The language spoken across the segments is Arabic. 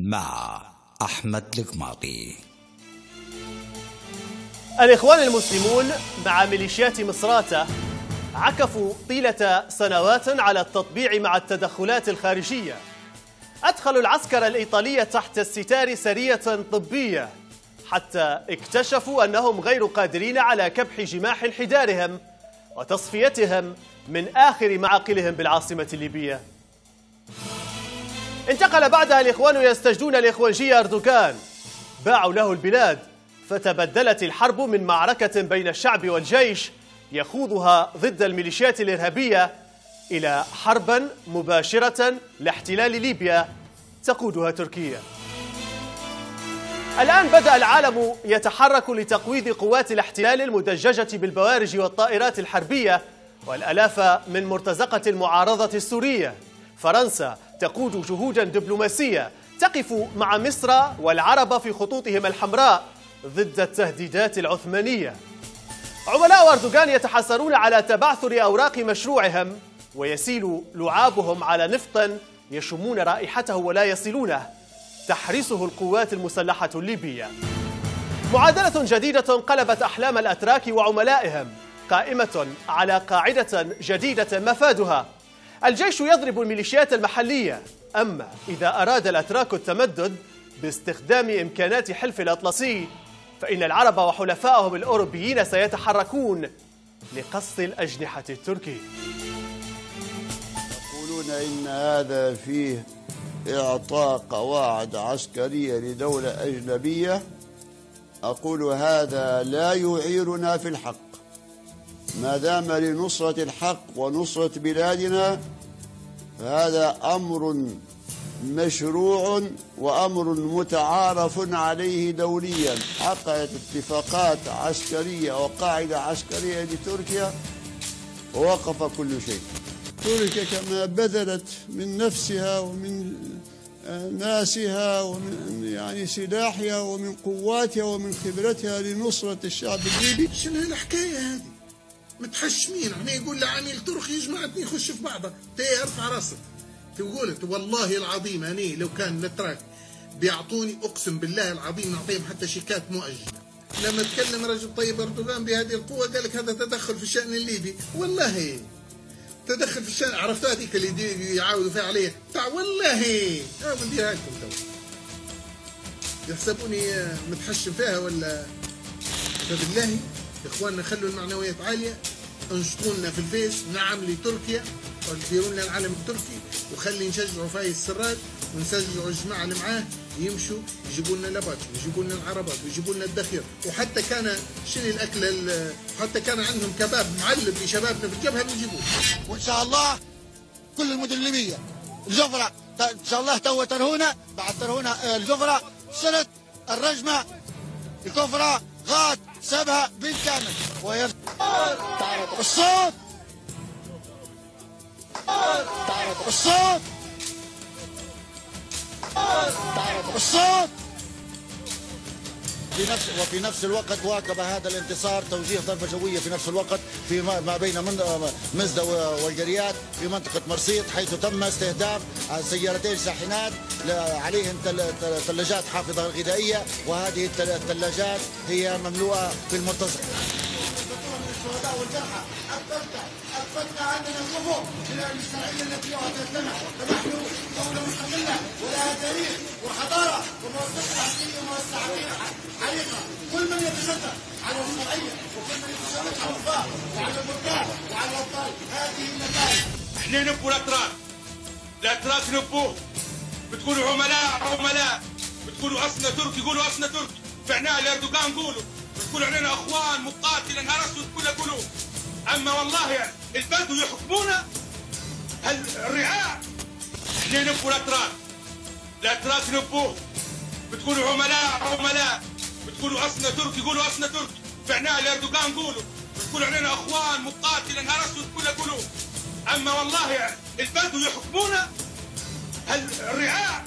مع أحمد القماطي الإخوان المسلمون مع ميليشيات مصراتة عكفوا طيلة سنوات على التطبيع مع التدخلات الخارجية أدخلوا العسكر الإيطالي تحت الستار سرية طبية حتى اكتشفوا أنهم غير قادرين على كبح جماح انحدارهم وتصفيتهم من آخر معاقلهم بالعاصمة الليبية انتقل بعدها الإخوان يستجدون الإخوانجي أردوغان باعوا له البلاد فتبدلت الحرب من معركة بين الشعب والجيش يخوضها ضد الميليشيات الإرهابية إلى حربا مباشرة لاحتلال ليبيا تقودها تركيا الآن بدأ العالم يتحرك لتقويض قوات الاحتلال المدججة بالبوارج والطائرات الحربية والألاف من مرتزقة المعارضة السورية فرنسا تقود جهودا دبلوماسية تقف مع مصر والعرب في خطوطهم الحمراء ضد التهديدات العثمانية عملاء أردوغان يتحسرون على تبعثر أوراق مشروعهم ويسيل لعابهم على نفط يشمون رائحته ولا يصلونه تحرسه القوات المسلحة الليبية معادلة جديدة قلبت أحلام الأتراك وعملائهم قائمة على قاعدة جديدة مفادها الجيش يضرب الميليشيات المحلية أما إذا أراد الأتراك التمدد باستخدام إمكانات حلف الأطلسي فإن العرب وحلفائهم الأوروبيين سيتحركون لقص الأجنحة التركي يقولون إن هذا فيه إعطاء قواعد عسكرية لدولة أجنبية أقول هذا لا يعيرنا في الحق ما دام لنصرة الحق ونصرة بلادنا فهذا أمر مشروع وأمر متعارف عليه دوليا عقدت اتفاقات عسكرية وقاعدة عسكرية لتركيا ووقف كل شيء تركيا كما بذلت من نفسها ومن آه، ناسها ومن يعني سلاحها ومن قواتها ومن خبرتها لنصرة الشعب الليبي شنو الحكاية هذه متحشمين هنا يقول لعميل ترخي جماعتني يخش في بعضه تي ارفع راسك تقول انت والله العظيم هني لو كان نتراك بيعطوني اقسم بالله العظيم نعطيهم حتى شيكات مؤجله لما تكلم رجل طيب اردوغان بهذه القوه قال لك هذا تدخل في الشان الليبي والله تدخل في الشان عرفت هذيك اللي يعاودوا فيها عليه تاع والله انا لكم تو يحسبوني متحشم فيها ولا فبالله اخواننا خلوا المعنويات عاليه انشطوا لنا في الفيس نعم لتركيا وديروا لنا العلم التركي وخلي نشجعوا فاي السراج ونشجعوا الجماعه اللي معاه يمشوا يجيبوا لنا لاباتش ويجيبوا لنا العربات ويجيبوا لنا الدخير وحتى كان شنو الاكله حتى كان عندهم كباب معلب لشبابنا في الجبهه ما وان شاء الله كل المدن الليبيه الجفره ان شاء الله تو ترهونا بعد ترهونا آه، الجفره سرت الرجمه الكفره غاد سابها بالكامل ويرتفع الصوت الصوت الصوت في نفس وفي نفس الوقت واكب هذا الانتصار توجيه ضربه جويه في نفس الوقت في ما بين من آه، مزده والجريات في منطقه مرسيط حيث تم استهداف سيارتين شاحنات عليهم ثلاجات حافظه غذائيه وهذه الثلاجات هي مملوءه بالمرتزقه. السوداء والجرحى اثبتنا اثبتنا اننا نقف للاجل الشرعيه التي وعدت فنحن دوله مستقله ولها تاريخ وحضاره ومؤسسه عسكريه ومؤسسه حقيقه كل من يتشدد على الشرعيه وكل من يتشدد على الوفاء وعلى البركان وعلى الابطال هذه النتائج احنا نبوا الاتراك الاتراك نبوه بتقولوا عملاء عملاء بتقولوا اصلنا تركي قولوا اصلنا تركي فعنا لاردوغان قولوا تقول علينا اخوان مقاتل نهار اسود كل قلوب اما والله يعني البدو يحكمونا الرعاع احنا نبوا الاتراك الاتراك نبوه بتقولوا عملاء عملاء بتقولوا اصلنا تركي قولوا اصلنا تركي فعناه لاردوغان قولوا بتقولوا علينا اخوان مقاتل نهار اسود كل قلوب اما والله يعني البدو يحكمونا الرعاع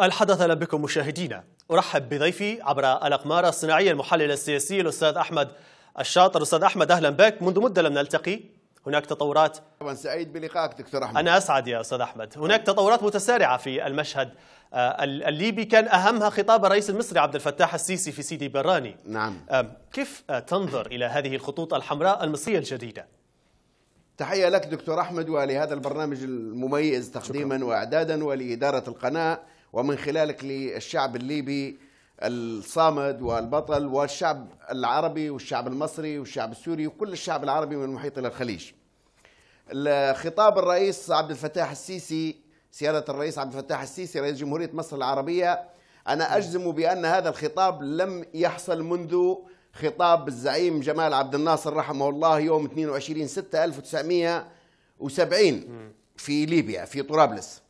الحدث لنا بكم مشاهدينا أرحب بضيفي عبر الأقمار الصناعية المحلل السياسي الأستاذ أحمد الشاطر أستاذ أحمد أهلا بك منذ مدة لم نلتقي هناك تطورات طبعا سعيد بلقائك دكتور أحمد أنا أسعد يا أستاذ أحمد هناك تطورات متسارعة في المشهد آه، الليبي كان أهمها خطاب الرئيس المصري عبد الفتاح السيسي في سيدي براني نعم آه، كيف تنظر إلى هذه الخطوط الحمراء المصرية الجديدة؟ تحية لك دكتور أحمد ولهذا البرنامج المميز تقديما وإعدادا ولإدارة القناة ومن خلالك للشعب الليبي الصامد والبطل والشعب العربي والشعب المصري والشعب السوري وكل الشعب العربي من المحيط الى الخليج. خطاب الرئيس عبد الفتاح السيسي سيادة الرئيس عبد الفتاح السيسي رئيس جمهورية مصر العربية أنا أجزم بأن هذا الخطاب لم يحصل منذ خطاب الزعيم جمال عبد الناصر رحمه الله يوم 22 6 1970 في ليبيا في طرابلس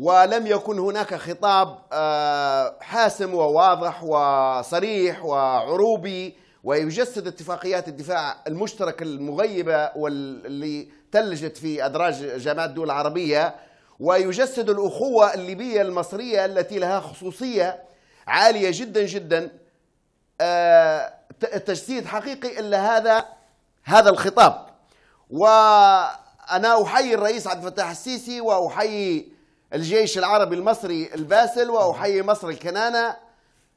ولم يكن هناك خطاب آه، حاسم وواضح وصريح وعروبي ويجسد اتفاقيات الدفاع المشترك المغيبة واللي تلجت في أدراج جامعات الدول العربية ويجسد الأخوة الليبية المصرية التي لها خصوصية عالية جدا جدا آه، تجسيد حقيقي إلا هذا هذا الخطاب وأنا أحيي الرئيس عبد الفتاح السيسي وأحيي الجيش العربي المصري الباسل واحيي مصر الكنانه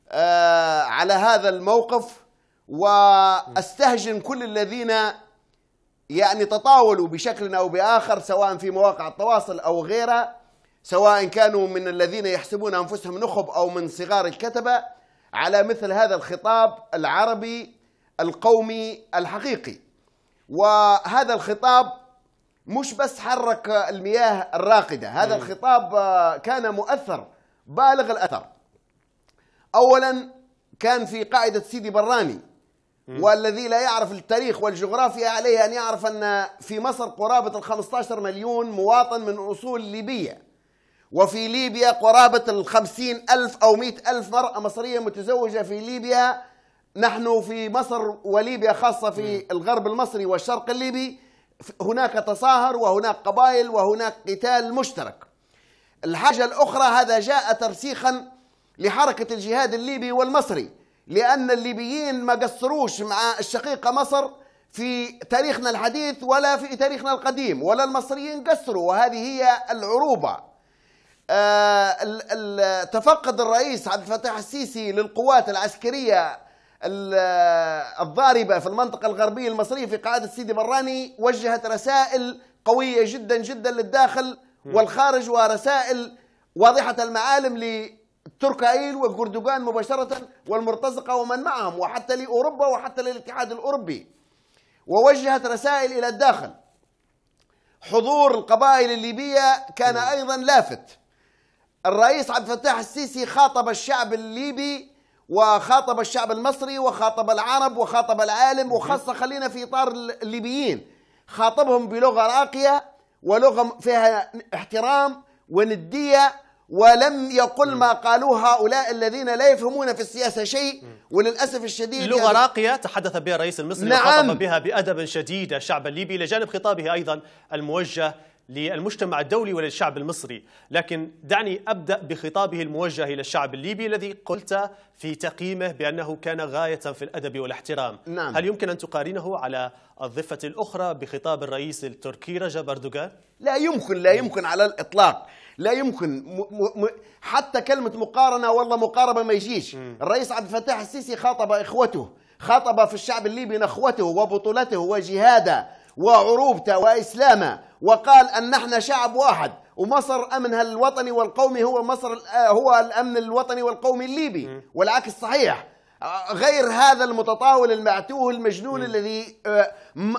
آه، على هذا الموقف واستهجن كل الذين يعني تطاولوا بشكل او باخر سواء في مواقع التواصل او غيرها سواء كانوا من الذين يحسبون انفسهم نخب او من صغار الكتبه على مثل هذا الخطاب العربي القومي الحقيقي وهذا الخطاب مش بس حرك المياه الراقده هذا الخطاب آه، كان مؤثر بالغ الاثر اولا كان في قاعده سيدي براني والذي لا يعرف التاريخ والجغرافيا عليه ان يعرف ان في مصر قرابه ال 15 مليون مواطن من اصول ليبيه وفي ليبيا قرابه ال 50 الف او 100 الف مراه مصريه متزوجه في ليبيا نحن في مصر وليبيا خاصه في الغرب المصري والشرق الليبي هناك تصاهر وهناك قبائل وهناك قتال مشترك الحاجة الأخرى هذا جاء ترسيخا لحركة الجهاد الليبي والمصري لأن الليبيين ما قصروش مع الشقيقة مصر في تاريخنا الحديث ولا في تاريخنا القديم ولا المصريين قصروا وهذه هي العروبة آه، تفقد الرئيس عبد الفتاح السيسي للقوات العسكرية الضاربة في المنطقة الغربية المصرية في قاعدة سيدي براني وجهت رسائل قوية جدا جدا للداخل والخارج ورسائل واضحة المعالم لتركائيل وكردوغان مباشرة والمرتزقة ومن معهم وحتى لأوروبا وحتى للاتحاد الأوروبي ووجهت رسائل إلى الداخل حضور القبائل الليبية كان أيضا لافت الرئيس عبد الفتاح السيسي خاطب الشعب الليبي وخاطب الشعب المصري وخاطب العرب وخاطب العالم وخاصة خلينا في إطار الليبيين خاطبهم بلغة راقية ولغة فيها احترام وندية ولم يقل ما قالوه هؤلاء الذين لا يفهمون في السياسه شيء وللاسف الشديد لغه يعني راقيه تحدث بها الرئيس المصري نعم وخاطب بها بادب شديد الشعب الليبي الى جانب خطابه ايضا الموجه للمجتمع الدولي وللشعب المصري لكن دعني أبدأ بخطابه الموجه إلى الشعب الليبي الذي قلت في تقييمه بأنه كان غاية في الأدب والاحترام نعم. هل يمكن أن تقارنه على الضفة الأخرى بخطاب الرئيس التركي رجب أردوغان؟ لا يمكن لا يمكن على الإطلاق لا يمكن م م م حتى كلمة مقارنة والله مقاربة ما يجيش م. الرئيس عبد الفتاح السيسي خاطب إخوته خاطب في الشعب الليبي نخوته وبطولته وجهاده وعروبته وإسلامه وقال أن احنا شعب واحد ومصر أمنها الوطني والقومي هو مصر آه، هو الأمن الوطني والقومي الليبي والعكس صحيح آه، غير هذا المتطاول المعتوه المجنون آه، م. الذي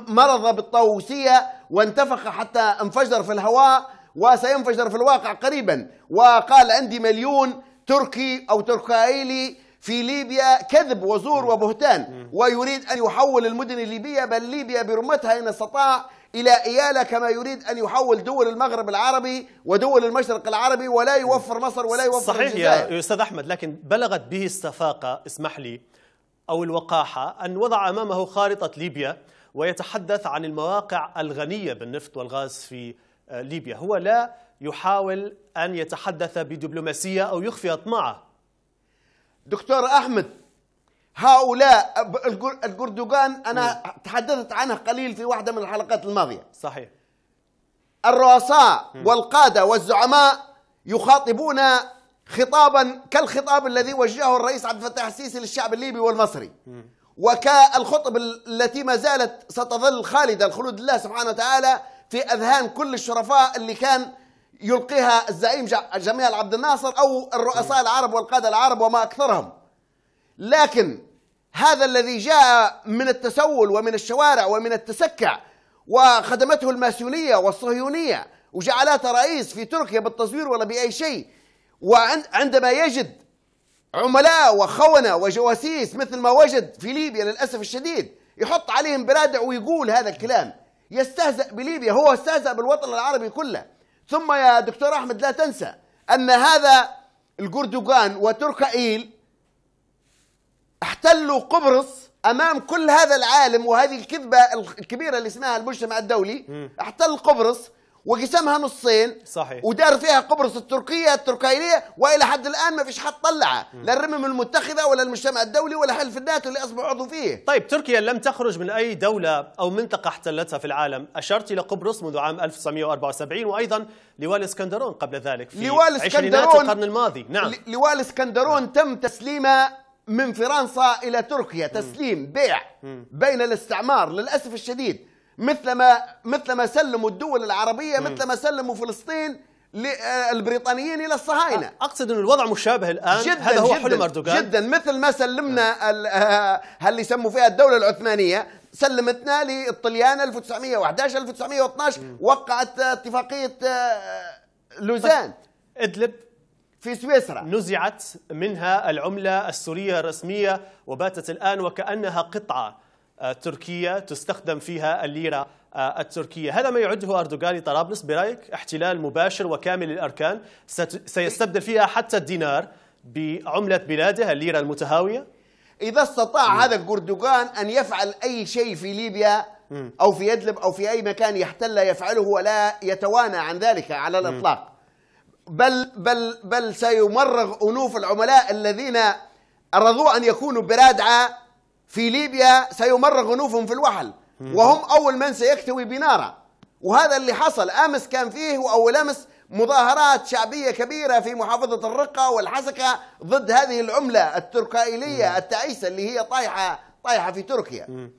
مرض بالطاووسية وانتفخ حتى انفجر في الهواء وسينفجر في الواقع قريبا وقال عندي مليون تركي أو تركائيلي في ليبيا كذب وزور وبهتان ويريد أن يحول المدن الليبية بل ليبيا برمتها إن استطاع إلى إيالة كما يريد أن يحول دول المغرب العربي ودول المشرق العربي ولا يوفر مصر ولا يوفر صحيح الجزائر. يا أستاذ أحمد لكن بلغت به السفاقة اسمح لي أو الوقاحة أن وضع أمامه خارطة ليبيا ويتحدث عن المواقع الغنية بالنفط والغاز في آه، ليبيا هو لا يحاول أن يتحدث بدبلوماسية أو يخفي أطماعه دكتور أحمد هؤلاء الكردوغان انا مم. تحدثت عنها قليل في واحده من الحلقات الماضيه صحيح الرؤساء والقاده والزعماء يخاطبون خطابا كالخطاب الذي وجهه الرئيس عبد الفتاح السيسي للشعب الليبي والمصري وكالخطب التي ما زالت ستظل خالده الخلود لله سبحانه وتعالى في اذهان كل الشرفاء اللي كان يلقيها الزعيم جمال عبد الناصر او الرؤساء العرب والقاده العرب وما اكثرهم لكن هذا الذي جاء من التسول ومن الشوارع ومن التسكع وخدمته الماسيونية والصهيونية وجعلته رئيس في تركيا بالتصوير ولا بأي شيء وعندما يجد عملاء وخونة وجواسيس مثل ما وجد في ليبيا للأسف الشديد يحط عليهم برادع ويقول هذا الكلام يستهزأ بليبيا هو استهزأ بالوطن العربي كله ثم يا دكتور أحمد لا تنسى أن هذا الجردوغان وتركائيل احتلوا قبرص امام كل هذا العالم وهذه الكذبه الكبيره اللي اسمها المجتمع الدولي احتل قبرص وقسمها نصين صحيح ودار فيها قبرص التركيه التركيليه والى حد الان ما فيش حد طلعها لا الرمم المتخذه ولا المجتمع الدولي ولا حلف الناتو اللي اصبح عضو فيه طيب تركيا لم تخرج من اي دوله او منطقه احتلتها في العالم اشرت الى قبرص منذ عام 1974 وايضا لواء الاسكندرون قبل ذلك في لواء الاسكندرون القرن الماضي نعم لواء الاسكندرون نعم. تم تسليمه من فرنسا إلى تركيا تسليم بيع بين الاستعمار للأسف الشديد مثل ما مثل ما سلموا الدول العربية مثل ما سلموا فلسطين للبريطانيين آه، الى الصهاينه اقصد ان الوضع مشابه الان جدا هذا هو حلم اردوغان جدا مثل ما سلمنا نعم. اللي آه، يسموا فيها الدوله العثمانيه سلمتنا للطليان 1911 1912 وقعت اتفاقيه آه، لوزان طيب، ادلب في سويسرا نزعت منها العملة السورية الرسمية وباتت الآن وكأنها قطعة آه، تركية تستخدم فيها الليرة آه، التركية هذا ما يعده أردوغان لطرابلس برأيك احتلال مباشر وكامل الأركان سيستبدل فيها حتى الدينار بعملة بلاده الليرة المتهاوية إذا استطاع م. هذا أردوغان أن يفعل أي شيء في ليبيا أو في إدلب أو في أي مكان يحتله يفعله ولا يتوانى عن ذلك على الإطلاق م. بل بل بل سيمرغ انوف العملاء الذين رضوا ان يكونوا برادعه في ليبيا سيمرغ انوفهم في الوحل وهم اول من سيكتوي بناره وهذا اللي حصل امس كان فيه واول امس مظاهرات شعبيه كبيره في محافظه الرقه والحسكه ضد هذه العمله التركائيليه التعيسه اللي هي طايحه طايحه في تركيا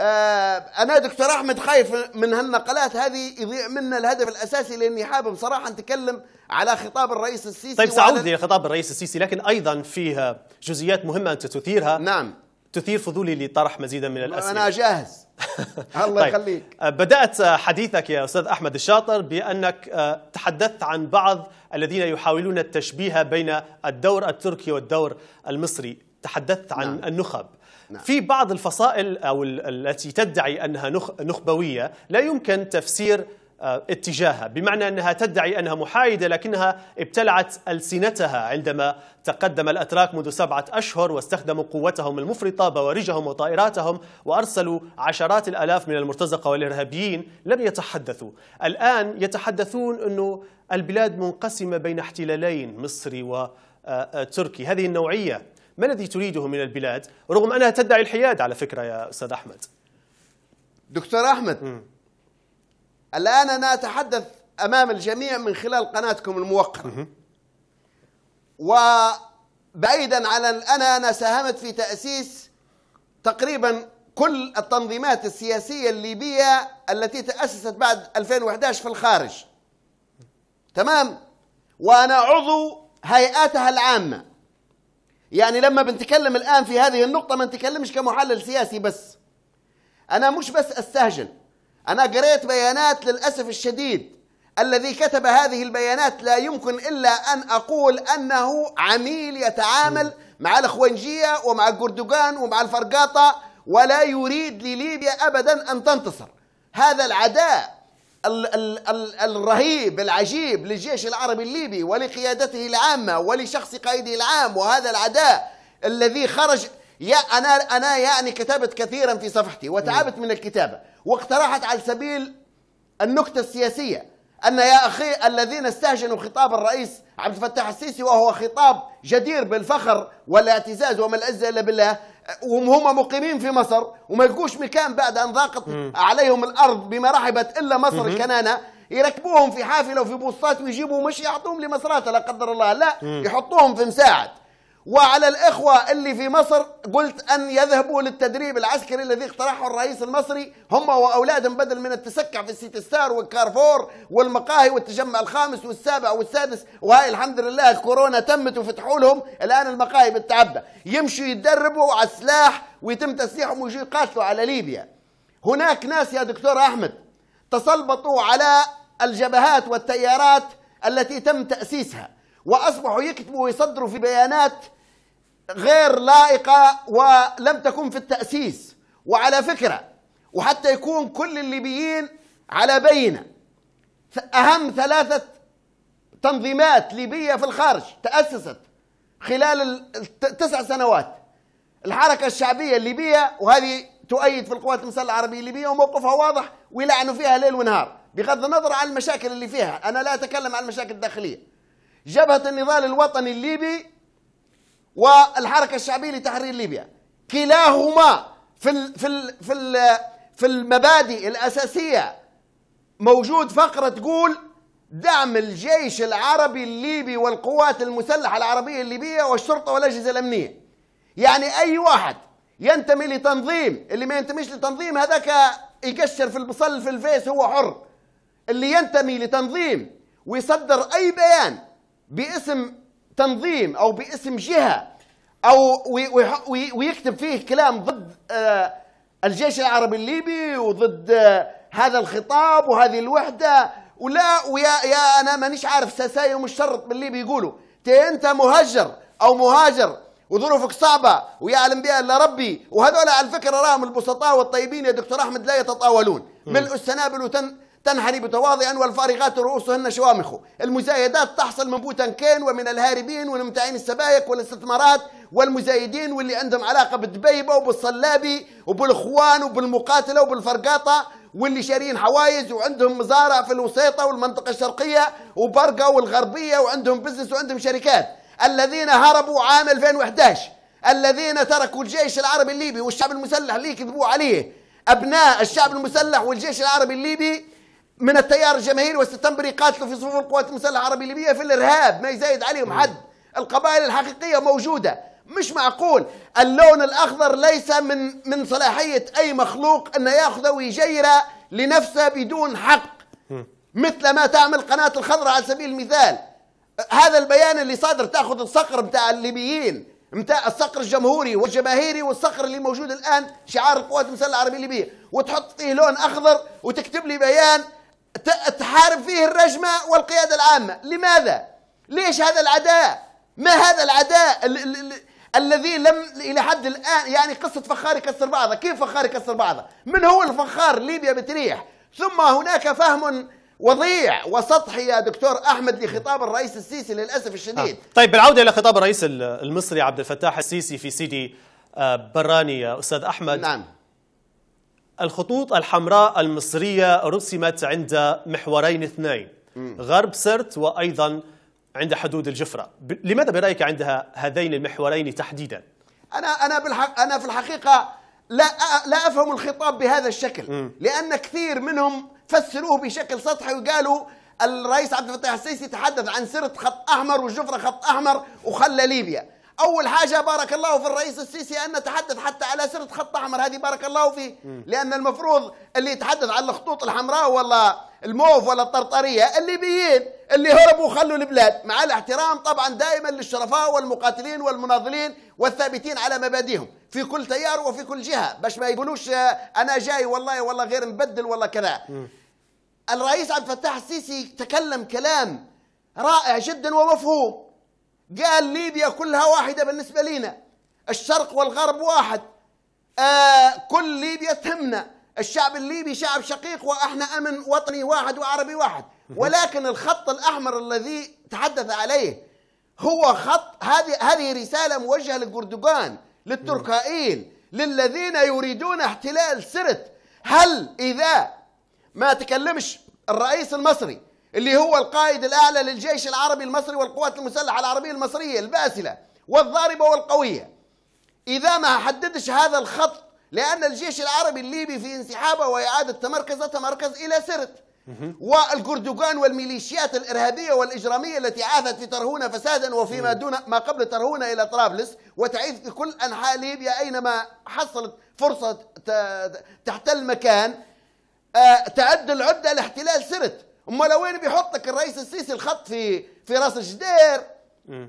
آه، انا دكتور احمد خايف من هالنقلات هذه يضيع منا الهدف الاساسي لاني حابب صراحه نتكلم على خطاب الرئيس السيسي طيب ساعود لخطاب الرئيس السيسي لكن ايضا فيه جزئيات مهمه انت تثيرها نعم تثير فضولي لطرح مزيدا من الاسئله انا جاهز الله طيب. يخليك آه، بدات حديثك يا استاذ احمد الشاطر بانك آه، تحدثت عن بعض الذين يحاولون التشبيه بين الدور التركي والدور المصري تحدثت عن نعم. النخب نعم. في بعض الفصائل أو التي تدعي أنها نخبوية لا يمكن تفسير آه، اتجاهها بمعنى أنها تدعي أنها محايدة لكنها ابتلعت ألسنتها عندما تقدم الأتراك منذ سبعة أشهر واستخدموا قوتهم المفرطة بوارجهم وطائراتهم وأرسلوا عشرات الألاف من المرتزقة والإرهابيين لم يتحدثوا الآن يتحدثون أنه البلاد منقسمة بين احتلالين مصري وتركي آه، آه، هذه النوعية ما الذي تريده من البلاد رغم أنها تدعي الحياد على فكرة يا أستاذ أحمد دكتور أحمد م. الآن أنا أتحدث أمام الجميع من خلال قناتكم الموقرة وبعيدا على أنا أنا ساهمت في تأسيس تقريبا كل التنظيمات السياسية الليبية التي تأسست بعد 2011 في الخارج تمام وأنا عضو هيئاتها العامة يعني لما بنتكلم الآن في هذه النقطة ما نتكلمش كمحلل سياسي بس أنا مش بس أستهجن أنا قريت بيانات للأسف الشديد الذي كتب هذه البيانات لا يمكن إلا أن أقول أنه عميل يتعامل مع الأخوانجية ومع الجردوغان ومع الفرقاطة ولا يريد لليبيا أبدا أن تنتصر هذا العداء ال ال ال الرهيب العجيب للجيش العربي الليبي ولقيادته العامة ولشخص قائده العام وهذا العداء الذي خرج يا أنا أنا يعني كتبت كثيرا في صفحتي وتعبت من الكتابة واقترحت على سبيل النكتة السياسية أن يا أخي الذين استهجنوا خطاب الرئيس عبد الفتاح السيسي وهو خطاب جدير بالفخر والاعتزاز وما العزة إلا بالله وهم مقيمين في مصر وما يلقوش مكان بعد أن ضاقت عليهم الأرض بما رحبت إلا مصر م. الكنانة يركبوهم في حافلة وفي بوسطات ويجيبوا مش يعطوهم لمصراتة لا قدر الله لا يحطوهم في مساعد وعلى الإخوة اللي في مصر قلت أن يذهبوا للتدريب العسكري الذي اقترحه الرئيس المصري هم وأولادهم بدل من التسكع في السيتي ستار والكارفور والمقاهي والتجمع الخامس والسابع والسادس وهاي الحمد لله كورونا تمت وفتحوا لهم الآن المقاهي بالتعبة يمشوا يتدربوا على السلاح ويتم تسليحهم ويجوا يقاتلوا على ليبيا هناك ناس يا دكتور أحمد تسلطوا على الجبهات والتيارات التي تم تأسيسها وأصبحوا يكتبوا ويصدروا في بيانات غير لائقة ولم تكن في التأسيس وعلى فكرة وحتى يكون كل الليبيين على بينة أهم ثلاثة تنظيمات ليبية في الخارج تأسست خلال التسع سنوات الحركة الشعبية الليبية وهذه تؤيد في القوات المسلحة العربية الليبية وموقفها واضح ويلعنوا فيها ليل ونهار بغض النظر عن المشاكل اللي فيها أنا لا أتكلم عن المشاكل الداخلية جبهة النضال الوطني الليبي والحركة الشعبية لتحرير ليبيا كلاهما في ال في ال في ال في المبادئ الأساسية موجود فقرة تقول دعم الجيش العربي الليبي والقوات المسلحة العربية الليبية والشرطة والأجهزة الأمنية يعني أي واحد ينتمي لتنظيم اللي ما ينتميش لتنظيم هذاك يقشر في البصل في الفيس هو حر اللي ينتمي لتنظيم ويصدر أي بيان باسم تنظيم او باسم جهه او ويكتب فيه كلام ضد آه، الجيش العربي الليبي وضد آه، هذا الخطاب وهذه الوحده ولا ويا يا انا مانيش عارف ساساي ومش شرط باللي يقولوا انت مهجر او مهاجر وظروفك صعبة ويعلم بها إلا ربي وهذول على فكرة راهم البسطاء والطيبين يا دكتور أحمد لا يتطاولون ملء السنابل وتن تنحني بتواضع والفارغات رؤوسهن شوامخ المزايدات تحصل من بوتنكين ومن الهاربين والمتعين السبايك والاستثمارات والمزايدين واللي عندهم علاقه بالدبيبه وبالصلابي وبالاخوان وبالمقاتله وبالفرقاطه واللي شاريين حوايز وعندهم مزارع في الوسيطه والمنطقه الشرقيه وبرقه والغربيه وعندهم بزنس وعندهم شركات الذين هربوا عام 2011 الذين تركوا الجيش العربي الليبي والشعب المسلح اللي كذبوا عليه ابناء الشعب المسلح والجيش العربي الليبي من التيار الجماهيري والستنبر يقاتلوا في صفوف القوات المسلحه العربيه الليبيه في الارهاب ما يزايد عليهم حد القبائل الحقيقيه موجوده مش معقول اللون الاخضر ليس من من صلاحيه اي مخلوق انه ياخذه ويجيره لنفسه بدون حق مثل ما تعمل قناه الخضراء على سبيل المثال هذا البيان اللي صادر تاخذ الصقر بتاع الليبيين بتاع الصقر الجمهوري والجماهيري والصقر اللي موجود الان شعار القوات المسلحه العربيه الليبيه وتحط فيه لون اخضر وتكتب لي بيان تحارب فيه الرجمة والقيادة العامة لماذا؟ ليش هذا العداء؟ ما هذا العداء الذي لم إلى حد الآن يعني قصة فخار يكسر بعضها كيف فخار يكسر بعضها؟ من هو الفخار ليبيا بتريح ثم هناك فهم وضيع وسطحي يا دكتور احمد لخطاب الرئيس السيسي للاسف الشديد. آه. طيب بالعوده الى خطاب الرئيس المصري عبد الفتاح السيسي في سيدي آه، براني يا استاذ احمد. نعم. الخطوط الحمراء المصرية رسمت عند محورين اثنين غرب سرت وأيضا عند حدود الجفرة لماذا برأيك عندها هذين المحورين تحديدا؟ أنا أنا بالحق أنا في الحقيقة لا لا أفهم الخطاب بهذا الشكل م. لأن كثير منهم فسروه بشكل سطحي وقالوا الرئيس عبد الفتاح السيسي تحدث عن سرت خط أحمر والجفرة خط أحمر وخلى ليبيا اول حاجه بارك الله في الرئيس السيسي ان نتحدث حتى على سره خط احمر هذه بارك الله فيه لان المفروض اللي يتحدث عن الخطوط الحمراء ولا الموف ولا الطرطريه الليبيين اللي هربوا وخلوا البلاد مع الاحترام طبعا دائما للشرفاء والمقاتلين والمناضلين والثابتين على مبادئهم في كل تيار وفي كل جهه باش ما يقولوش آه، انا جاي والله والله غير مبدل والله كذا الرئيس عبد الفتاح السيسي تكلم كلام رائع جدا ومفهوم قال ليبيا كلها واحدة بالنسبة لنا الشرق والغرب واحد آه كل ليبيا تهمنا الشعب الليبي شعب شقيق واحنا امن وطني واحد وعربي واحد ولكن الخط الاحمر الذي تحدث عليه هو خط هذه هذه رساله موجهه للجردقان للتركائيل للذين يريدون احتلال سرت هل اذا ما تكلمش الرئيس المصري اللي هو القائد الأعلى للجيش العربي المصري والقوات المسلحة العربية المصرية الباسلة والضاربة والقوية إذا ما حددش هذا الخط لأن الجيش العربي الليبي في انسحابه وإعادة تمركزه تمركز إلى سرت والكردوغان والميليشيات الارهابيه والاجراميه التي عاثت في ترهونه فسادا وفيما دون ما قبل ترهونه الى طرابلس وتعيث في كل انحاء ليبيا اينما حصلت فرصه تحتل مكان آه، تعد العده لاحتلال سرت امال وين بيحطك الرئيس السيسي الخط في في راس الجدير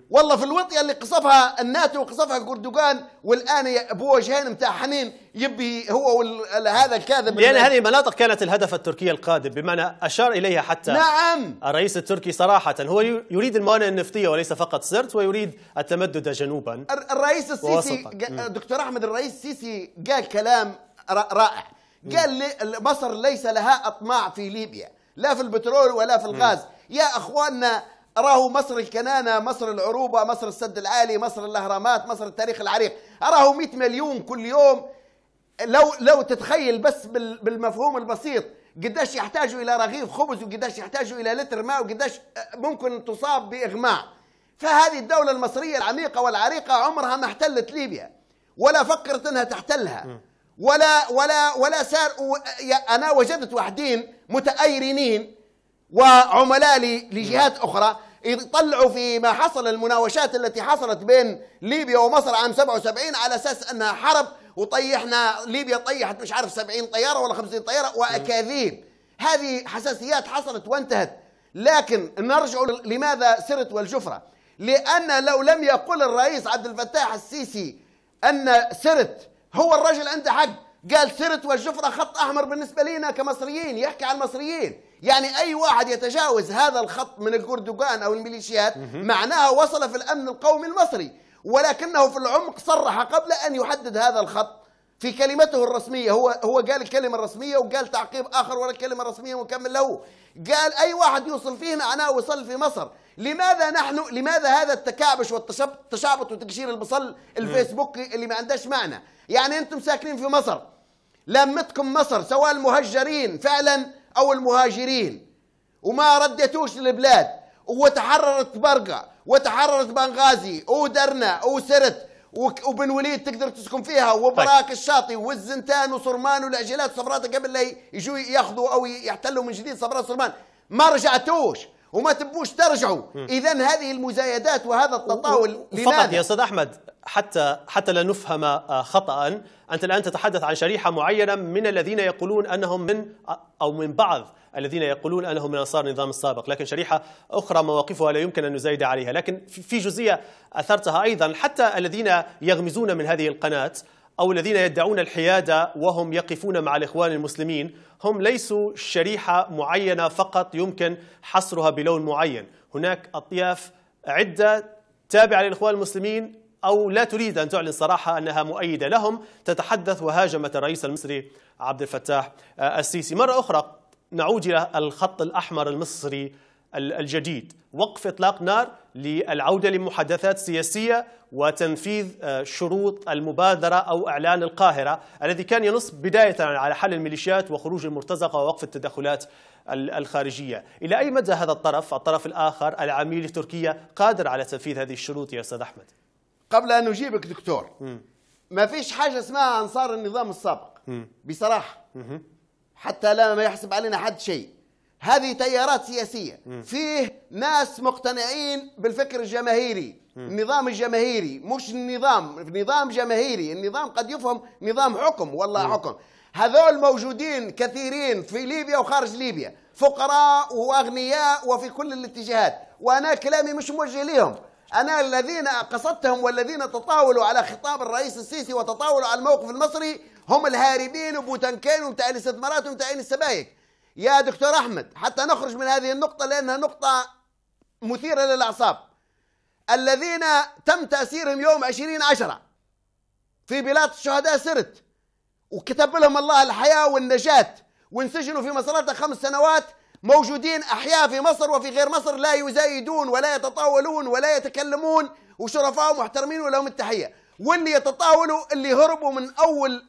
والله في الوطيه اللي قصفها الناتو وقصفها كردوغان والان بوجهين متاع حنين يبي هو هذا الكاذب لان هذه المناطق كانت الهدف التركي القادم بمعنى اشار اليها حتى نعم الرئيس التركي صراحه هو يريد الموانئ النفطيه وليس فقط سرت ويريد التمدد جنوبا الرئيس السيسي دكتور احمد الرئيس السيسي قال كلام رائع قال لي مصر ليس لها اطماع في ليبيا لا في البترول ولا في الغاز يا أخواننا أراه مصر الكنانة مصر العروبة مصر السد العالي مصر الأهرامات مصر التاريخ العريق أراه 100 مليون كل يوم لو لو تتخيل بس بالمفهوم البسيط قداش يحتاجوا إلى رغيف خبز وقداش يحتاجوا إلى لتر ماء وقداش ممكن تصاب بإغماء فهذه الدولة المصرية العميقة والعريقة عمرها ما احتلت ليبيا ولا فكرت أنها تحتلها ولا ولا ولا سار انا وجدت واحدين متايرنين وعملاء لجهات نعم. اخرى يطلعوا في ما حصل المناوشات التي حصلت بين ليبيا ومصر عام 77 على اساس انها حرب وطيحنا ليبيا طيحت مش عارف 70 طياره ولا 50 طياره واكاذيب هذه حساسيات حصلت وانتهت لكن نرجع لماذا سرت والجفره لان لو لم يقل الرئيس عبد الفتاح السيسي ان سرت هو الرجل عنده حق قال سرت والجفرة خط أحمر بالنسبة لنا كمصريين يحكي عن المصريين يعني أي واحد يتجاوز هذا الخط من الكردوغان أو الميليشيات معناها وصل في الأمن القومي المصري ولكنه في العمق صرح قبل أن يحدد هذا الخط في كلمته الرسمية هو هو قال الكلمة الرسمية وقال تعقيب آخر ورا الكلمة الرسمية مكمل له قال أي واحد يوصل فيه معناه وصل في مصر لماذا نحن لماذا هذا التكعبش والتشعبط وتقشير البصل الفيسبوك اللي ما عندهاش معنى يعني انتم ساكنين في مصر لمتكم مصر سواء المهجرين فعلا او المهاجرين وما رديتوش للبلاد وتحررت برقه وتحررت بنغازي ودرنا وسرت وبن وليد تقدر تسكن فيها وبراك طيب. الشاطئ والزنتان وصرمان والعجلات صبرات قبل لا يجوا ياخذوا او يحتلوا من جديد صبرات صرمان ما رجعتوش وما تبوش ترجعوا اذا هذه المزايدات وهذا التطاول لماذا فقط يا استاذ احمد حتى حتى لا نفهم آه، خطا انت الان تتحدث عن شريحه معينه من الذين يقولون انهم من او من بعض الذين يقولون انهم من انصار النظام السابق، لكن شريحه اخرى مواقفها لا يمكن ان نزايد عليها، لكن في جزئيه اثرتها ايضا حتى الذين يغمزون من هذه القناه أو الذين يدعون الحيادة وهم يقفون مع الإخوان المسلمين هم ليسوا شريحة معينة فقط يمكن حصرها بلون معين هناك أطياف عدة تابعة للإخوان المسلمين أو لا تريد أن تعلن صراحة أنها مؤيدة لهم تتحدث وهاجمت الرئيس المصري عبد الفتاح السيسي مرة أخرى نعود إلى الخط الأحمر المصري الجديد وقف إطلاق نار للعودة لمحادثات سياسية وتنفيذ آه، شروط المبادرة أو إعلان القاهرة الذي كان ينص بداية على حل الميليشيات وخروج المرتزقة ووقف التدخلات الخارجية إلى أي مدى هذا الطرف الطرف الآخر العميل لتركيا قادر على تنفيذ هذه الشروط يا أستاذ أحمد قبل أن أجيبك دكتور ما فيش حاجة اسمها أنصار النظام السابق بصراحة حتى لا ما يحسب علينا حد شيء هذه تيارات سياسيه فيه ناس مقتنعين بالفكر الجماهيري النظام الجماهيري مش النظام نظام جماهيري النظام قد يفهم نظام حكم والله حكم هذول موجودين كثيرين في ليبيا وخارج ليبيا فقراء واغنياء وفي كل الاتجاهات وانا كلامي مش موجه لهم انا الذين قصدتهم والذين تطاولوا على خطاب الرئيس السيسي وتطاولوا على الموقف المصري هم الهاربين وبوتنكين ومتعين الاستثمارات ومتعين السبايك يا دكتور أحمد حتى نخرج من هذه النقطة لأنها نقطة مثيرة للأعصاب الذين تم تأسيرهم يوم 20 عشرة في بلاد الشهداء سرت وكتب لهم الله الحياة والنجاة وانسجنوا في مسارات خمس سنوات موجودين أحياء في مصر وفي غير مصر لا يزايدون ولا يتطاولون ولا يتكلمون وشرفاء محترمين ولهم التحية واللي يتطاولوا اللي هربوا من أول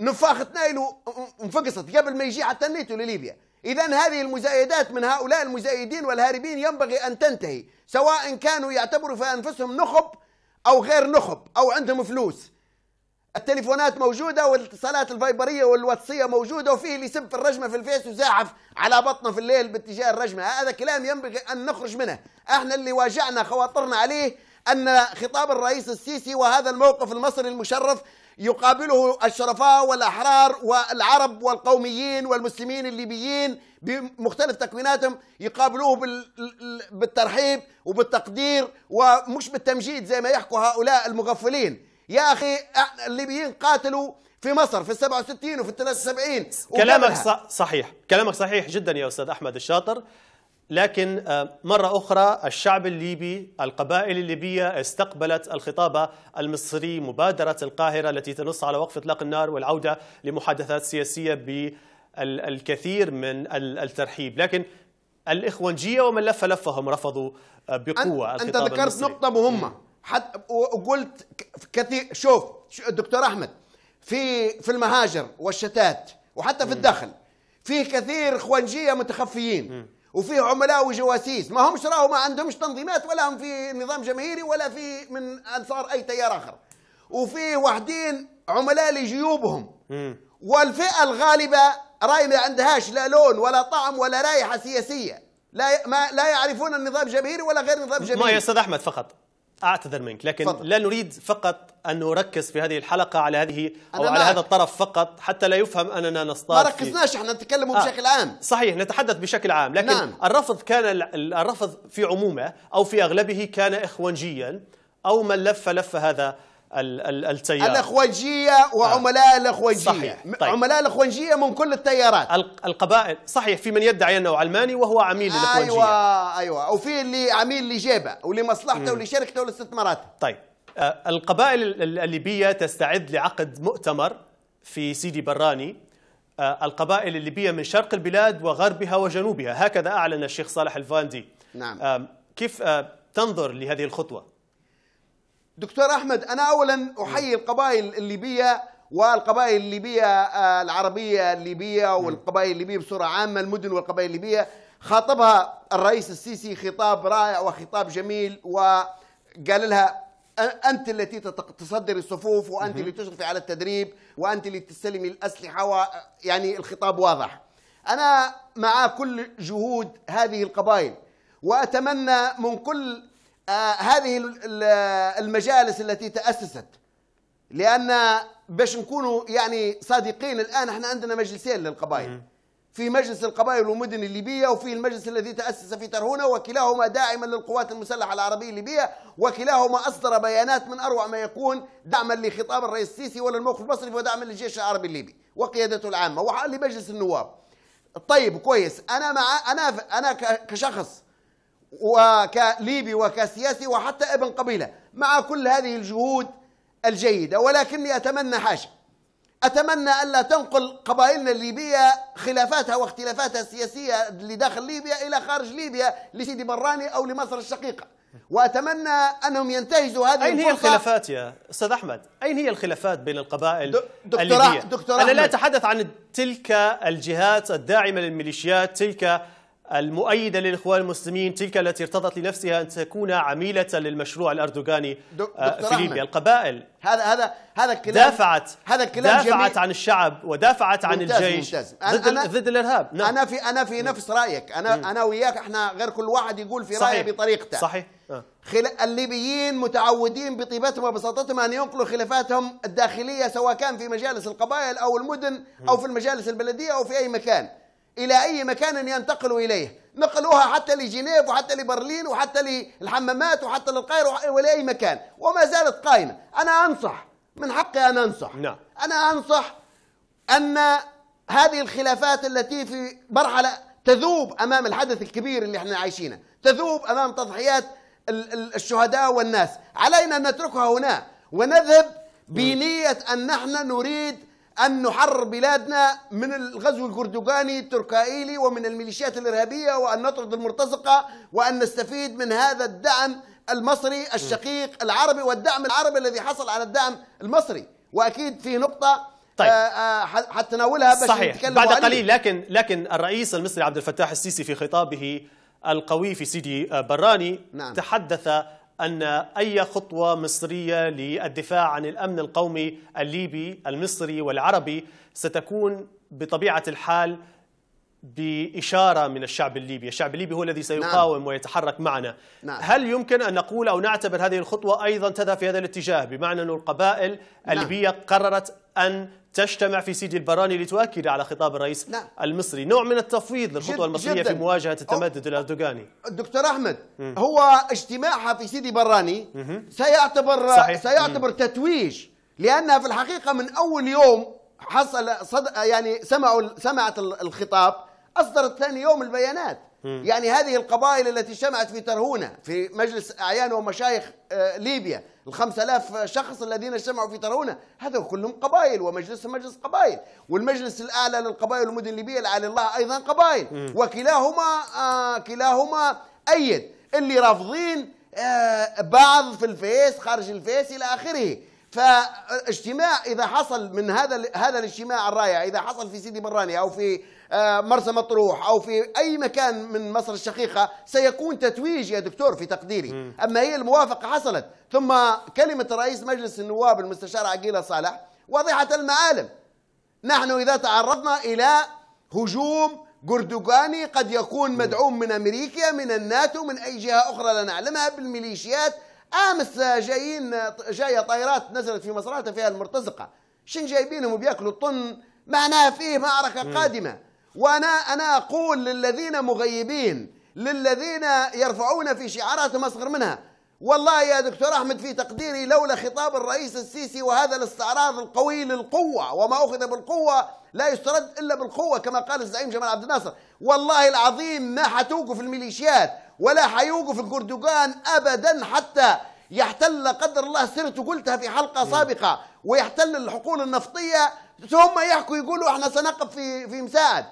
نفاخ نايلو انفقصت قبل ما يجي حتى نيتو لليبيا إذا هذه المزايدات من هؤلاء المزايدين والهاربين ينبغي أن تنتهي سواء كانوا يعتبروا في أنفسهم نخب أو غير نخب أو عندهم فلوس التليفونات موجودة والاتصالات الفايبرية والواتسية موجودة وفيه اللي يسب في الرجمة في الفيس وزاحف على بطنه في الليل باتجاه الرجمة هذا كلام ينبغي أن نخرج منه احنا اللي واجعنا خواطرنا عليه أن خطاب الرئيس السيسي وهذا الموقف المصري المشرف يقابله الشرفاء والأحرار والعرب والقوميين والمسلمين الليبيين بمختلف تكويناتهم يقابلوه بالترحيب وبالتقدير ومش بالتمجيد زي ما يحكوا هؤلاء المغفلين يا أخي الليبيين قاتلوا في مصر في ال 67 وفي ال 73 كلامك صحيح كلامك صحيح جدا يا أستاذ أحمد الشاطر لكن آه، مرة أخرى الشعب الليبي القبائل الليبية استقبلت الخطاب المصري مبادرة القاهرة التي تنص على وقف إطلاق النار والعودة لمحادثات سياسية بالكثير من الترحيب لكن الإخوانجية ومن لف لفهم رفضوا آه، بقوة أنت ذكرت المصري. نقطة مهمة حتى وقلت كثير شوف دكتور أحمد في في المهاجر والشتات وحتى في الداخل فيه كثير إخوانجية متخفيين م. وفيه عملاء وجواسيس ما همش راهو ما عندهمش تنظيمات ولا هم في نظام جماهيري ولا في من انصار اي تيار اخر وفيه وحدين عملاء لجيوبهم والفئه الغالبه راي ما عندهاش لا لون ولا طعم ولا رائحه سياسيه لا ما لا يعرفون النظام الجماهيري ولا غير النظام الجماهيري ما يا استاذ احمد فقط اعتذر منك لكن فضل. لا نريد فقط ان نركز في هذه الحلقه على هذه او على هذا الطرف فقط حتى لا يفهم اننا نصطاد ما ركزناش احنا نتكلم آه. بشكل عام صحيح نتحدث بشكل عام لكن نعم. الرفض كان الرفض في عمومه او في اغلبه كان اخوانجيا او من لف لف هذا التيار الاخوانجيه وعملاء آه. الاخوانجيه صحيح. طيب. عملاء الاخوانجيه من كل التيارات القبائل صحيح في من يدعي انه علماني وهو عميل للأخوانجية ايوه ايوه وفي اللي عميل لجيبه ولمصلحته ولشركته ولاستثماراته طيب آه القبائل الليبيه تستعد لعقد مؤتمر في سيدي براني آه القبائل الليبيه من شرق البلاد وغربها وجنوبها هكذا اعلن الشيخ صالح الفاندي نعم كيف تنظر لهذه الخطوه دكتور احمد انا اولا احيي نعم. القبائل الليبيه والقبائل الليبيه آه، العربيه الليبيه نعم. والقبائل الليبيه بصوره عامه المدن والقبائل الليبيه خاطبها الرئيس السيسي خطاب رائع وخطاب جميل وقال لها انت التي تصدري الصفوف وانت اللي تشرفي على التدريب وانت اللي تستلمي الاسلحه و يعني الخطاب واضح انا مع كل جهود هذه القبائل واتمنى من كل آه، هذه المجالس التي تأسست لأن باش نكونوا يعني صادقين الآن احنا عندنا مجلسين للقبائل في مجلس القبائل والمدن الليبية وفي المجلس الذي تأسس في ترهونة وكلاهما داعما للقوات المسلحة العربية الليبية وكلاهما أصدر بيانات من أروع ما يكون دعما لخطاب الرئيس السيسي ولا الموقف المصري ودعما للجيش العربي الليبي وقيادته العامة وحال لمجلس النواب طيب كويس أنا مع أنا أنا كشخص وكليبي وكسياسي وحتى ابن قبيلة مع كل هذه الجهود الجيدة ولكني أتمنى حاجة أتمنى ألا تنقل قبائلنا الليبية خلافاتها واختلافاتها السياسية لداخل ليبيا إلى خارج ليبيا لسيدي براني أو لمصر الشقيقة وأتمنى أنهم ينتهزوا هذه أين الفرصة. هي الخلافات يا أستاذ أحمد؟ أين هي الخلافات بين القبائل دكتورة الليبية؟ دكتورة أنا لا أتحدث عن تلك الجهات الداعمة للميليشيات تلك المؤيدة للإخوان المسلمين تلك التي ارتضت لنفسها أن تكون عميلة للمشروع الأردوغاني آه، في ليبيا القبائل هذا هذا هذا الكلام دافعت هذا الكلام دافعت جميل. عن الشعب ودافعت عن ممتاز الجيش ممتاز. أنا ضد, أنا ضد الإرهاب نعم. أنا في أنا في نعم. نفس رأيك أنا مم. أنا وياك احنا غير كل واحد يقول في رأيه بطريقته صحيح آه. خل... الليبيين متعودين بطيبتهم وبساطتهم أن ينقلوا خلافاتهم الداخلية سواء كان في مجالس القبائل أو المدن أو في المجالس البلدية أو في أي مكان إلى أي مكان ينتقلوا إليه نقلوها حتى لجنيف وحتى لبرلين وحتى للحمامات وحتى للقاهرة ولأي أي مكان وما زالت قائمة أنا أنصح من حقي أن أنصح نعم. أنا أنصح أن هذه الخلافات التي في مرحلة تذوب أمام الحدث الكبير اللي احنا عايشينه تذوب أمام تضحيات الشهداء والناس علينا أن نتركها هنا ونذهب بنية أن نحن نريد أن نحرر بلادنا من الغزو الكردوغاني التركائيلي ومن الميليشيات الإرهابية وأن نطرد المرتزقة وأن نستفيد من هذا الدعم المصري الشقيق العربي والدعم العربي الذي حصل على الدعم المصري وأكيد في نقطة طيب آه، آه، حتناولها بس صحيح بعد قليل لكن لكن الرئيس المصري عبد الفتاح السيسي في خطابه القوي في سيدي آه، براني نعم. تحدث أن أي خطوة مصرية للدفاع عن الأمن القومي الليبي المصري والعربي ستكون بطبيعة الحال بإشارة من الشعب الليبي الشعب الليبي هو الذي نعم. سيقاوم نعم. ويتحرك معنا نعم. هل يمكن أن نقول أو نعتبر هذه الخطوة أيضا تذهب في هذا الاتجاه بمعنى أن القبائل نعم. الليبية قررت أن تجتمع في سيدي البراني لتؤكد على خطاب الرئيس نعم. المصري نوع من التفويض للخطوة المصرية جداً. في مواجهة التمدد الأردوغاني دكتور أحمد مم. هو اجتماعها في سيدي براني مم. سيعتبر صحيح. سيعتبر تتويج لأنها في الحقيقة من أول يوم حصل صد... يعني سمعوا سمعت الخطاب أصدرت ثاني يوم البيانات مم. يعني هذه القبائل التي اجتمعت في ترهونة في مجلس أعيان ومشايخ آه، ليبيا الخمس آلاف شخص الذين اجتمعوا في ترونه هذا كلهم قبائل ومجلس مجلس قبائل والمجلس الأعلى للقبائل والمدن الليبية الأعلى الله أيضا قبائل وكلاهما آه كلاهما أيد اللي رافضين آه بعض في الفيس خارج الفيس إلى آخره فاجتماع إذا حصل من هذا هذا الاجتماع الرائع إذا حصل في سيدي براني أو في آه، مرسى مطروح او في اي مكان من مصر الشقيقه سيكون تتويج يا دكتور في تقديري اما هي الموافقه حصلت ثم كلمه رئيس مجلس النواب المستشار عقيله صالح واضحه المعالم نحن اذا تعرضنا الى هجوم جردوغاني قد يكون مدعوم من امريكا من الناتو من اي جهه اخرى لا نعلمها بالميليشيات امس جايين جايه طائرات نزلت في مصراتة فيها المرتزقه شن جايبينهم وبياكلوا الطن معناها فيه معركه قادمه وأنا أنا أقول للذين مغيبين للذين يرفعون في شعاراتهم أصغر منها والله يا دكتور أحمد في تقديري لولا خطاب الرئيس السيسي وهذا الاستعراض القوي للقوة وما أخذ بالقوة لا يسترد إلا بالقوة كما قال الزعيم جمال عبد الناصر والله العظيم ما حتوقف الميليشيات ولا حيوقف الكردوغان أبدا حتى يحتل قدر الله سرت وقلتها في حلقة سابقة ويحتل الحقول النفطية ثم يحكوا يقولوا احنا سنقف في في مساعد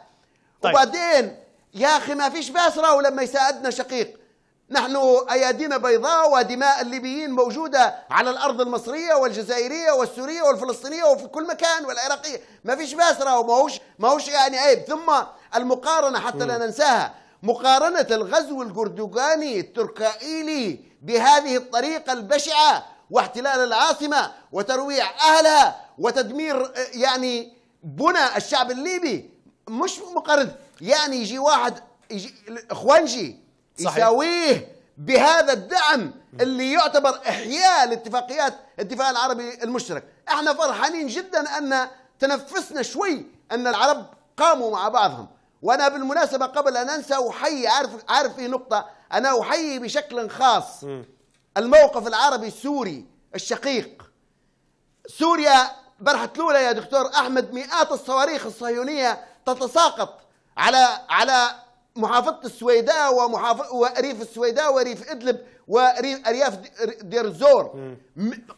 طيب. وبعدين يا أخي ما فيش باس راهو لما يساعدنا شقيق نحن أيادينا بيضاء ودماء الليبيين موجودة على الأرض المصرية والجزائرية والسورية والفلسطينية وفي كل مكان والعراقية ما فيش باس راهو ماهوش ماهوش يعني عيب ثم المقارنة حتى لا ننساها مقارنة الغزو الجردوغاني التركائيلي بهذه الطريقة البشعة واحتلال العاصمة وترويع أهلها وتدمير يعني بنى الشعب الليبي مش مقارنه يعني يجي واحد يجي اخوانجي يساويه بهذا الدعم اللي يعتبر احياء لاتفاقيات الدفاع العربي المشترك احنا فرحانين جدا ان تنفسنا شوي ان العرب قاموا مع بعضهم وانا بالمناسبه قبل ان انسى احيي عارف عارف في نقطه انا احيي بشكل خاص الموقف العربي السوري الشقيق سوريا برحت لولا يا دكتور احمد مئات الصواريخ الصهيونيه تتساقط على على محافظة السويداء ومحافظ وريف السويداء وريف إدلب وأرياف دير الزور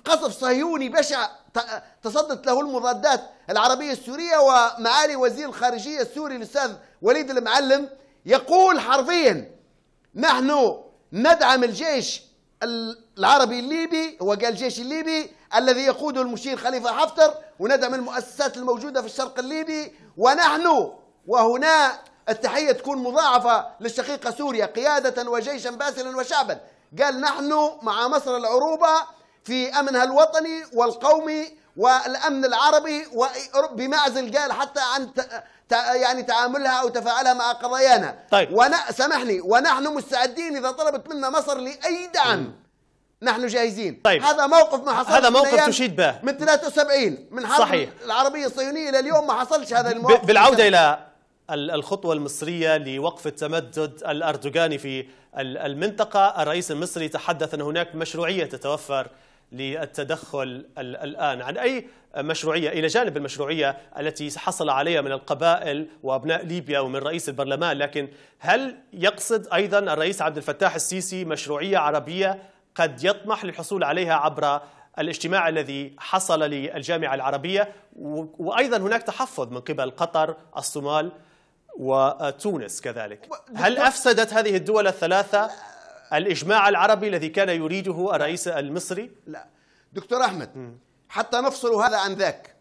قصف صهيوني بشع تصدت له المضادات العربية السورية ومعالي وزير الخارجية السوري الأستاذ وليد المعلم يقول حرفيا نحن ندعم الجيش العربي الليبي هو قال الجيش الليبي الذي يقوده المشير خليفة حفتر وندعم المؤسسات الموجودة في الشرق الليبي ونحن وهنا التحية تكون مضاعفة للشقيقة سوريا قيادة وجيشا باسلا وشعبا قال نحن مع مصر العروبة في أمنها الوطني والقومي والأمن العربي وبمعزل قال حتى عن يعني تعاملها أو تفاعلها مع قضايانا طيب. ون... سامحني ونحن مستعدين إذا طلبت منا مصر لأي دعم نحن جاهزين طيب. هذا موقف ما حصل هذا موقف تشيد به من 73 من حرب صحيح. العربية الصهيونية إلى اليوم ما حصلش هذا الموقف بالعودة إلى الخطوة المصرية لوقف التمدد الأردوغاني في المنطقة الرئيس المصري تحدث أن هناك مشروعية تتوفر للتدخل الآن عن أي مشروعية إلى جانب المشروعية التي حصل عليها من القبائل وأبناء ليبيا ومن رئيس البرلمان لكن هل يقصد أيضا الرئيس عبد الفتاح السيسي مشروعية عربية قد يطمح للحصول عليها عبر الاجتماع الذي حصل للجامعة العربية وأيضا هناك تحفظ من قبل قطر الصومال وتونس كذلك هل أفسدت هذه الدول الثلاثة الإجماع العربي الذي كان يريده الرئيس المصري؟ لا دكتور أحمد حتى نفصل هذا عن ذاك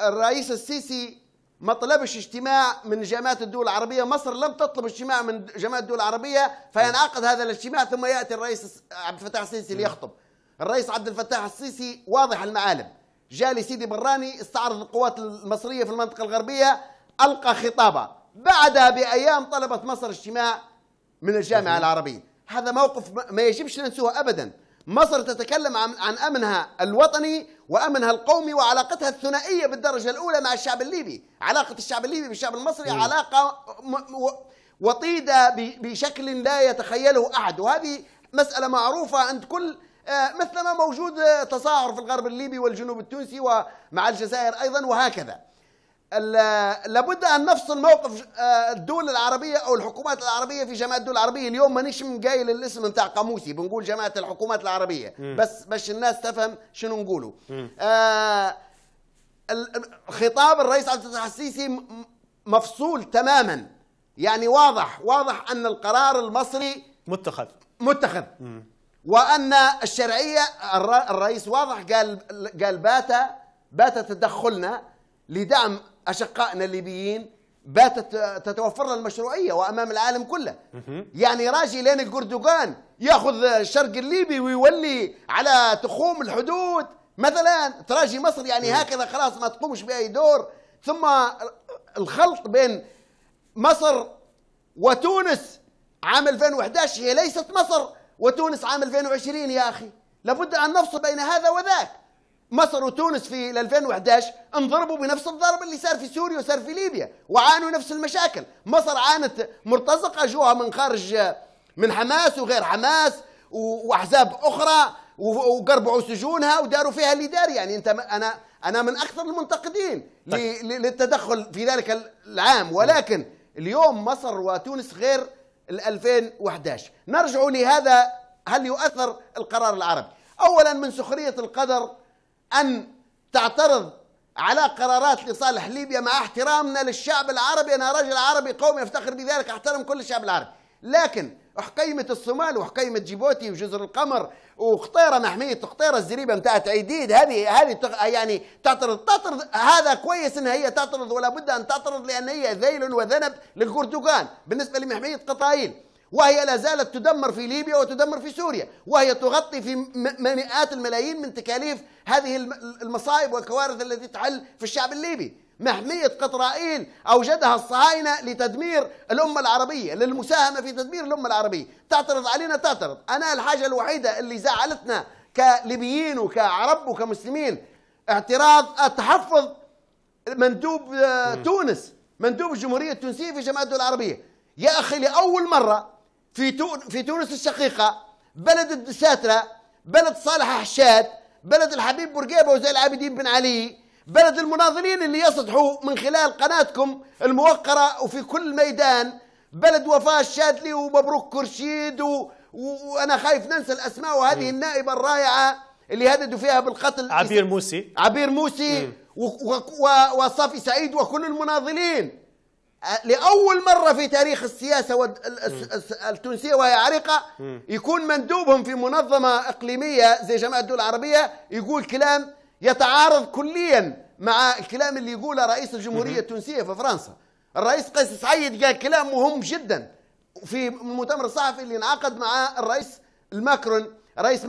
الرئيس السيسي ما طلبش اجتماع من جامعات الدول العربية مصر لم تطلب اجتماع من جامعات الدول العربية فينعقد هذا الاجتماع ثم يأتي الرئيس عبد الفتاح السيسي نعم. ليخطب الرئيس عبد الفتاح السيسي واضح المعالم جاء لسيدي براني استعرض القوات المصرية في المنطقة الغربية ألقى خطابة بعدها بأيام طلبت مصر اجتماع من الجامعة العربية هذا موقف ما يجبش ننسوه أبدا مصر تتكلم عن أمنها الوطني وأمنها القومي وعلاقتها الثنائية بالدرجة الأولى مع الشعب الليبي علاقة الشعب الليبي بالشعب المصري م. علاقة وطيدة بشكل لا يتخيله أحد وهذه مسألة معروفة عند كل آه، مثلما موجود آه، تصاعر في الغرب الليبي والجنوب التونسي ومع الجزائر أيضا وهكذا لابد ان نفصل موقف آه، الدول العربيه او الحكومات العربيه في جماعه الدول العربيه اليوم مانيش جاي للاسم نتاع قاموسي بنقول جماعه الحكومات العربيه م. بس باش الناس تفهم شنو نقولوا آه خطاب الرئيس عبد الفتاح السيسي مفصول تماما يعني واضح واضح ان القرار المصري متخذ متخذ م. وان الشرعيه الرئيس واضح قال قال بات بات تدخلنا لدعم أشقائنا الليبيين باتت تتوفر لنا المشروعية وأمام العالم كله يعني راجي لين القردوغان ياخذ الشرق الليبي ويولي على تخوم الحدود مثلا تراجي مصر يعني هكذا خلاص ما تقومش بأي دور ثم الخلط بين مصر وتونس عام 2011 هي ليست مصر وتونس عام 2020 يا أخي لابد أن نفصل بين هذا وذاك مصر وتونس في 2011 انضربوا بنفس الضرب اللي صار في سوريا وصار في ليبيا وعانوا نفس المشاكل مصر عانت مرتزقة جوها من خارج من حماس وغير حماس واحزاب اخرى وقربعوا سجونها وداروا فيها اللي دار يعني انت انا انا من اكثر المنتقدين طيب. للتدخل في ذلك العام ولكن اليوم مصر وتونس غير 2011 نرجع لهذا هل يؤثر القرار العربي اولا من سخريه القدر أن تعترض على قرارات لصالح ليبيا مع احترامنا للشعب العربي أنا رجل عربي قومي أفتخر بذلك أحترم كل الشعب العربي لكن حقيمة الصومال وحقيمة جيبوتي وجزر القمر وخطيرة محمية خطيرة الزريبة بتاعت عيديد هذه هذه يعني تعترض تعترض هذا كويس انها هي تعترض ولا بد ان تعترض لان هي ذيل وذنب للكردوغان بالنسبة لمحمية قطايل وهي لا زالت تدمر في ليبيا وتدمر في سوريا وهي تغطي في مئات الملايين من تكاليف هذه المصائب والكوارث التي تحل في الشعب الليبي محمية قطرائيل أوجدها الصهاينة لتدمير الأمة العربية للمساهمة في تدمير الأمة العربية تعترض علينا تعترض أنا الحاجة الوحيدة اللي زعلتنا كليبيين وكعرب وكمسلمين اعتراض التحفظ مندوب آه، تونس مندوب الجمهورية التونسية في جماعة الدول العربية يا أخي لأول مرة في في تونس الشقيقه بلد الدساتره بلد صالح حشاد بلد الحبيب بورقيبه وزي العابدين بن علي بلد المناضلين اللي يصدحوا من خلال قناتكم الموقره وفي كل ميدان بلد وفاء الشاذلي ومبروك كرشيد و... وانا خايف ننسى الاسماء وهذه م. النائبه الرائعه اللي هددوا فيها بالقتل عبير موسي عبير موسي و... و... وصافي سعيد وكل المناضلين لاول مره في تاريخ السياسه التونسيه وهي عريقه يكون مندوبهم في منظمه اقليميه زي جماعه الدول العربيه يقول كلام يتعارض كليا مع الكلام اللي يقوله رئيس الجمهوريه التونسيه في فرنسا الرئيس قيس سعيد قال كلام مهم جدا في المؤتمر الصحفي اللي انعقد مع الرئيس الماكرون رئيس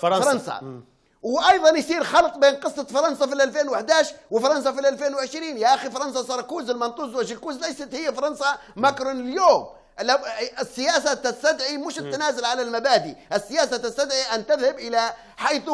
فرنسا, فرنسا. وايضا يصير خلط بين قصه فرنسا في 2011 وفرنسا في 2020 يا اخي فرنسا ساركوز المنطوز وجيكوز ليست هي فرنسا ماكرون اليوم السياسه تستدعي مش التنازل على المبادئ السياسه تستدعي ان تذهب الى حيث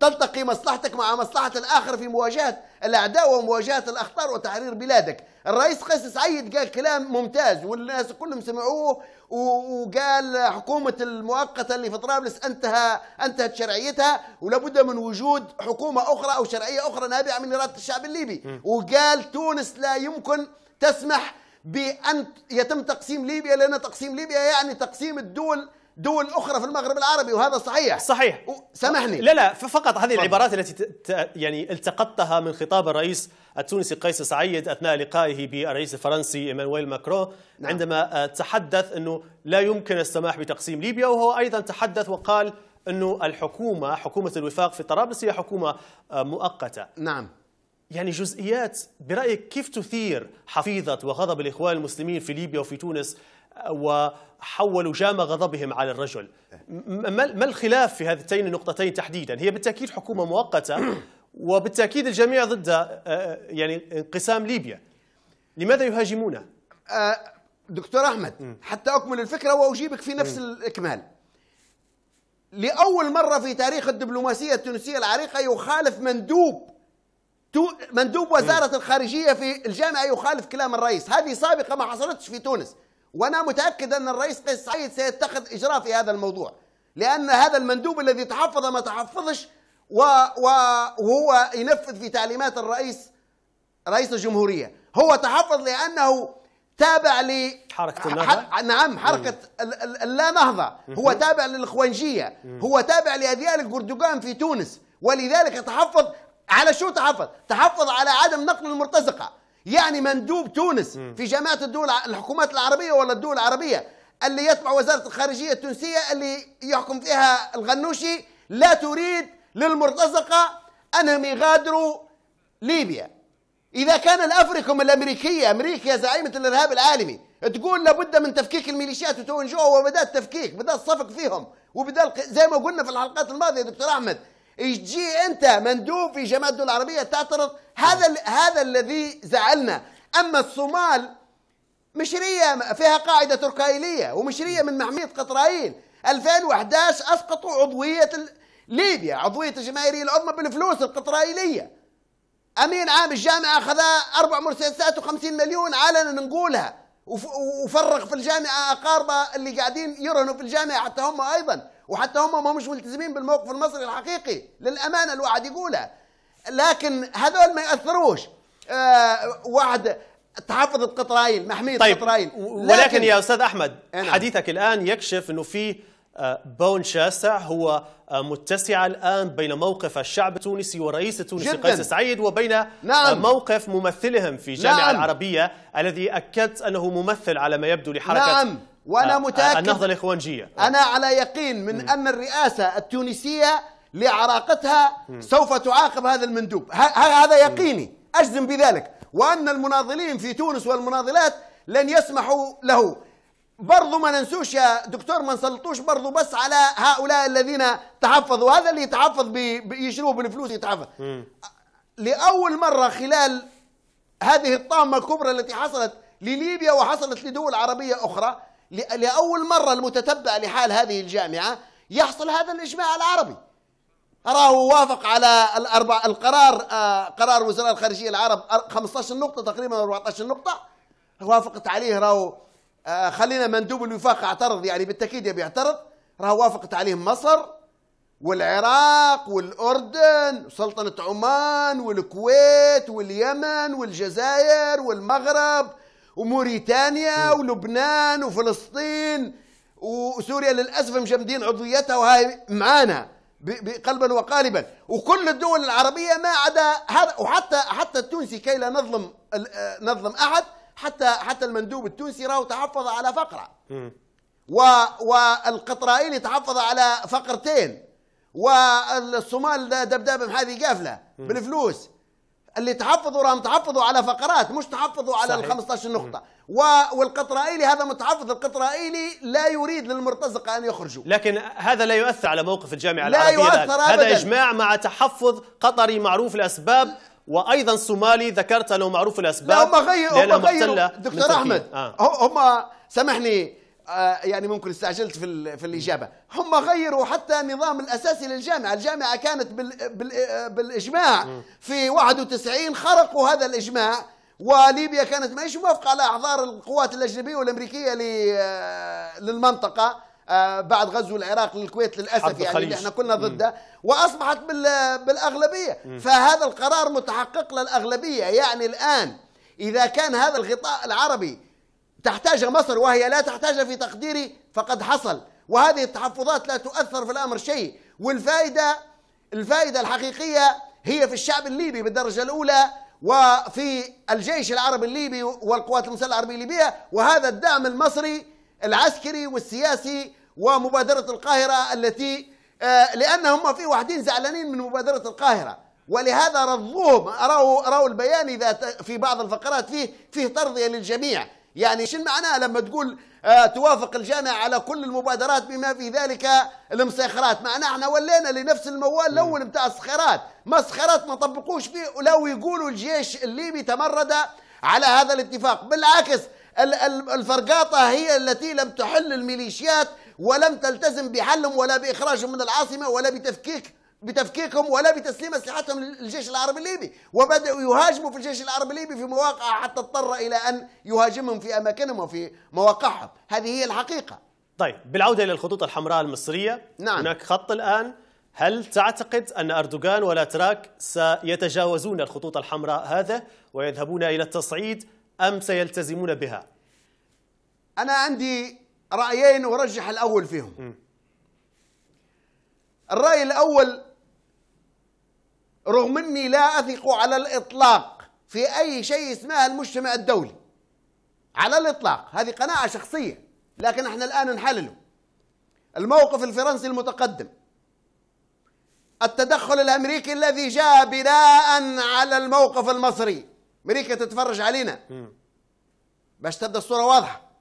تلتقي مصلحتك مع مصلحة الآخر في مواجهة الأعداء ومواجهة الأخطار وتحرير بلادك الرئيس قيس سعيد قال كلام ممتاز والناس كلهم سمعوه وقال حكومة المؤقتة اللي في طرابلس انتهى انتهت شرعيتها ولابد من وجود حكومة أخرى أو شرعية أخرى نابعة من إرادة الشعب الليبي وقال تونس لا يمكن تسمح بأن يتم تقسيم ليبيا لأن تقسيم ليبيا يعني تقسيم الدول دول اخرى في المغرب العربي وهذا صحيح صحيح سامحني لا لا فقط هذه العبارات التي يعني التقطتها من خطاب الرئيس التونسي قيس سعيد اثناء لقائه بالرئيس الفرنسي ايمانويل ماكرون نعم. عندما آه، تحدث انه لا يمكن السماح بتقسيم ليبيا وهو ايضا تحدث وقال انه الحكومه حكومه الوفاق في طرابلس هي حكومه آه، مؤقته نعم يعني جزئيات برايك كيف تثير حفيظه وغضب الاخوان المسلمين في ليبيا وفي تونس وحولوا جام غضبهم على الرجل ما الخلاف في هاتين النقطتين تحديدا هي بالتأكيد حكومة مؤقتة وبالتأكيد الجميع ضد آه، آه، يعني انقسام ليبيا لماذا يهاجمونه؟ آه، دكتور أحمد حتى أكمل الفكرة وأجيبك في نفس الإكمال لأول مرة في تاريخ الدبلوماسية التونسية العريقة يخالف مندوب مندوب وزارة الخارجية في الجامعة يخالف كلام الرئيس هذه سابقة ما حصلتش في تونس وانا متاكد ان الرئيس قيس سعيد سيتخذ اجراء في هذا الموضوع لان هذا المندوب الذي تحفظ ما تحفظش وهو ينفذ في تعليمات الرئيس رئيس الجمهوريه هو تحفظ لانه تابع ل حركة اللا نعم حركة اللا نهضة هو تابع للإخوانجية هو تابع لأذيال البرتغال في تونس ولذلك تحفظ على شو تحفظ؟ تحفظ على عدم نقل المرتزقة يعني مندوب تونس في جامعه الدول الحكومات العربيه ولا الدول العربيه اللي يتبع وزاره الخارجيه التونسيه اللي يحكم فيها الغنوشي لا تريد للمرتزقه انهم يغادروا ليبيا اذا كان الأفريكم الامريكيه امريكا زعيمه الارهاب العالمي تقول لابد من تفكيك الميليشيات وتونجوها وبدأت التفكيك بدأت الصفق فيهم وبدا زي ما قلنا في الحلقات الماضيه دكتور احمد تجي انت مندوب في جماعه الدول العربيه تعترض هذا ال... هذا الذي زعلنا اما الصومال مشريه فيها قاعده تركايليه ومشريه من محميه قطرائيل 2011 اسقطوا عضويه ليبيا عضويه الجماهيريه العظمى بالفلوس القطرائيليه امين عام الجامعه اخذ اربع مؤسسات و50 مليون علنا نقولها وفرغ في الجامعه اقاربه اللي قاعدين يرهنوا في الجامعه حتى هم ايضا وحتى هم ما مش ملتزمين بالموقف المصري الحقيقي للامانه الواحد يقولها لكن هذول ما ياثروش آه واحد تحفظت قطرايل محميه طيب قطرايل ولكن يا استاذ احمد أنا. نعم. حديثك الان يكشف انه في آه، بون شاسع هو آه، متسع الآن بين موقف الشعب التونسي ورئيس التونسي جداً. قيس سعيد وبين آه، نعم. موقف ممثلهم في جامعة نعم. العربية الذي أكدت أنه ممثل على ما يبدو لحركة نعم. وانا آه، آه، متاكد النهضه الاخوانجيه انا على يقين من ان الرئاسه التونسيه لعراقتها سوف تعاقب هذا المندوب هذا يقيني اجزم بذلك وان المناضلين في تونس والمناضلات لن يسمحوا له برضو ما ننسوش يا دكتور ما نسلطوش برضو بس على هؤلاء الذين تحفظوا هذا اللي يتحفظ بيشروا بالفلوس يتحفظ لاول مره خلال هذه الطامه الكبرى التي حصلت لليبيا وحصلت لدول عربيه اخرى لأول مرة المتتبع لحال هذه الجامعة يحصل هذا الإجماع العربي أراه وافق على الأربع القرار آه، قرار وزراء الخارجية العرب 15 نقطة تقريبا 14 نقطة وافقت عليه راهو آه، خلينا مندوب الوفاق اعترض يعني بالتأكيد يبي يعترض راهو وافقت عليه مصر والعراق والأردن وسلطنة عمان والكويت واليمن والجزائر والمغرب وموريتانيا ولبنان وفلسطين وسوريا للاسف مجمدين عضويتها وهي معانا قلبا وقالبا وكل الدول العربيه ما عدا وحتى حتى التونسي كي لا نظلم آه، نظلم احد حتى حتى المندوب التونسي راهو تحفظ على فقره و والقطرائيلي تحفظ على فقرتين والصومال دبدبه هذه قافله بالفلوس اللي تحفظوا راهم تحفظوا على فقرات مش تحفظوا على ال 15 نقطه والقطرائيلي هذا متحفظ القطرائيلي لا يريد للمرتزقه ان يخرجوا لكن هذا لا يؤثر على موقف الجامعه لا العربيه يؤثر الآن. أبداً. هذا اجماع مع تحفظ قطري معروف الاسباب وايضا صومالي ذكرت له معروف الاسباب لا هم غيروا هم غيروا دكتور احمد آه. هم سامحني آه، يعني ممكن استعجلت في في الاجابه هم غيروا حتى النظام الاساسي للجامعه الجامعه كانت بالاجماع في 91 خرقوا هذا الاجماع وليبيا كانت ماهيش موافقه على احضار القوات الاجنبيه والامريكيه آه، للمنطقه آه، بعد غزو العراق للكويت للاسف يعني اللي احنا كنا ضده واصبحت بالاغلبيه فهذا القرار متحقق للاغلبيه يعني الان اذا كان هذا الغطاء العربي تحتاجها مصر وهي لا تحتاجها في تقديري فقد حصل وهذه التحفظات لا تؤثر في الامر شيء والفائده الفائده الحقيقيه هي في الشعب الليبي بالدرجه الاولى وفي الجيش العربي الليبي والقوات المسلحه العربيه الليبيه وهذا الدعم المصري العسكري والسياسي ومبادره القاهره التي آه، لانهم في وحدين زعلانين من مبادره القاهره ولهذا رضوهم راوا راوا البيان اذا في بعض الفقرات فيه فيه ترضيه للجميع يعني شن معناه لما تقول آه، توافق الجامعة على كل المبادرات بما في ذلك المسخرات معناه احنا ولينا لنفس الموال الاول بتاع السخرات مسخرات ما طبقوش فيه ولو يقولوا الجيش الليبي تمرد على هذا الاتفاق بالعكس الفرقاطة هي التي لم تحل الميليشيات ولم تلتزم بحلهم ولا بإخراجهم من العاصمة ولا بتفكيك بتفكيكهم ولا بتسليم اسلحتهم للجيش العربي الليبي وبداوا يهاجموا في الجيش العربي الليبي في مواقع حتى اضطر الى ان يهاجمهم في اماكنهم وفي مواقعهم هذه هي الحقيقه طيب بالعوده الى الخطوط الحمراء المصريه نعم. هناك خط الان هل تعتقد ان اردوغان والاتراك سيتجاوزون الخطوط الحمراء هذا ويذهبون الى التصعيد ام سيلتزمون بها انا عندي رايين ارجح الاول فيهم م. الراي الاول رغم أني لا أثق على الإطلاق في أي شيء اسمها المجتمع الدولي على الإطلاق هذه قناعة شخصية لكن احنا الآن نحلله الموقف الفرنسي المتقدم التدخل الأمريكي الذي جاء بناء على الموقف المصري أمريكا تتفرج علينا باش تبدأ الصورة واضحة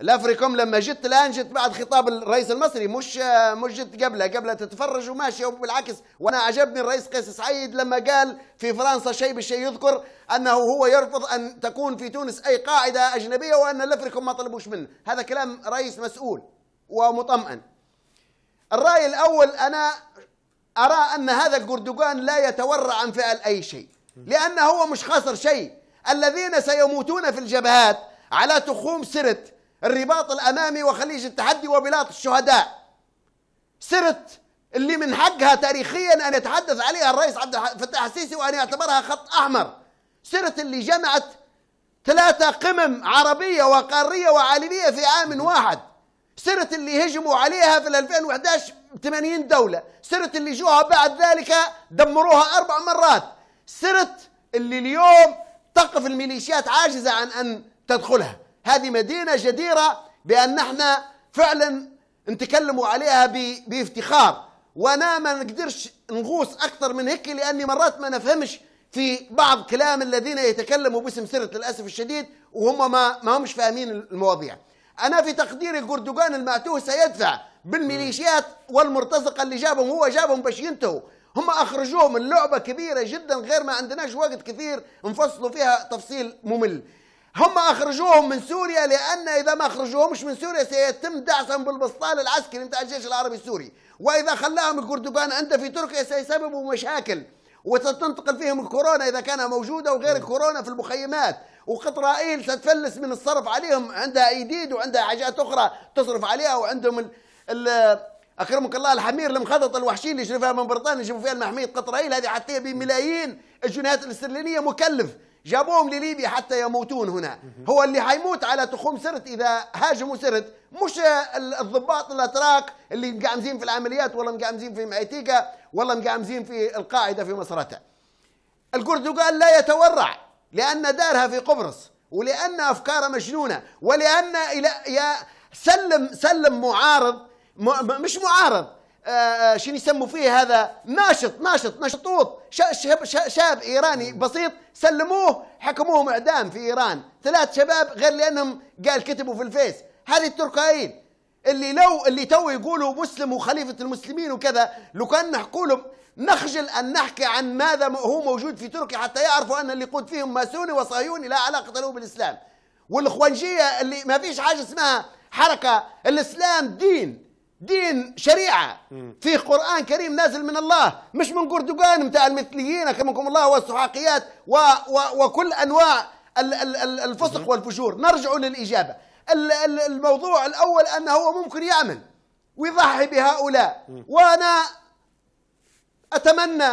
الافريكوم لما جت الان جت بعد خطاب الرئيس المصري مش مش جت قبله قبله تتفرج وماشيه وبالعكس وانا عجبني الرئيس قيس سعيد لما قال في فرنسا شيء بالشيء يذكر انه هو يرفض ان تكون في تونس اي قاعده اجنبيه وان الافريكوم ما طلبوش منه هذا كلام رئيس مسؤول ومطمئن الراي الاول انا ارى ان هذا الجردوغان لا يتورع عن فعل اي شيء لانه هو مش خاسر شيء الذين سيموتون في الجبهات على تخوم سرت الرباط الأمامي وخليج التحدي وبلاط الشهداء سرت اللي من حقها تاريخيا أن يتحدث عليها الرئيس عبد الفتاح السيسي وأن يعتبرها خط أحمر سرت اللي جمعت ثلاثة قمم عربية وقارية وعالمية في عام واحد سرت اللي هجموا عليها في 2011 80 دولة سرت اللي جوها بعد ذلك دمروها أربع مرات سرت اللي اليوم تقف الميليشيات عاجزة عن أن تدخلها هذه مدينة جديرة بأن احنا فعلا نتكلموا عليها بافتخار وانا ما نقدرش نغوص اكثر من هيك لاني مرات ما نفهمش في بعض كلام الذين يتكلموا باسم سرت للاسف الشديد وهم ما ما همش فاهمين المواضيع انا في تقديري الجردوغان المعتوه سيدفع بالميليشيات والمرتزقه اللي جابهم هو جابهم باش ينتهوا هم اخرجوهم اللعبه كبيره جدا غير ما عندناش وقت كثير نفصلوا فيها تفصيل ممل هم أخرجوهم من سوريا لأن إذا ما أخرجوهمش من سوريا سيتم دعسهم بالبسطال العسكري بتاع الجيش العربي السوري وإذا خلاهم الكردبان أنت في تركيا سيسببوا مشاكل وستنتقل فيهم الكورونا إذا كان موجودة وغير الكورونا في المخيمات وقطرائيل ستفلس من الصرف عليهم عندها ايديد وعندها حاجات اخرى تصرف عليها وعندهم ال ال اكرمك الله الحمير المخطط الوحشي اللي شرفها من بريطانيا يشوفوا فيها المحميه قطرائيل هذه حتى بملايين الجنيهات الاسترلينيه مكلف جابوهم لليبيا حتى يموتون هنا هو اللي حيموت على تخوم سرت إذا هاجموا سرت مش الضباط الأتراك اللي مقعمزين في العمليات ولا مقعمزين في معيتيكا ولا مقعمزين في القاعدة في مصرتها قال لا يتورع لأن دارها في قبرص ولأن أفكارها مجنونة ولأن إلى يا سلم سلم معارض مش معارض آه، آه، شنو يسموا فيه هذا ناشط ناشط نشطوط شاب, شاب ايراني بسيط سلموه حكموهم اعدام في ايران ثلاث شباب غير لانهم قال كتبوا في الفيس هذه التركايين اللي لو اللي تو يقولوا مسلم وخليفه المسلمين وكذا لو كان نحكوا لهم نخجل ان نحكي عن ماذا هو موجود في تركيا حتى يعرفوا ان اللي يقود فيهم ماسوني وصهيوني لا علاقه له بالاسلام والاخوانجيه اللي ما فيش حاجه اسمها حركه الاسلام دين دين شريعه فيه قران كريم نازل من الله مش من قردقان متاع المثليين اكرمكم الله والسحاقيات و و وكل انواع الفسق والفجور نرجع للاجابه الموضوع الاول انه هو ممكن يعمل ويضحي بهؤلاء وانا اتمنى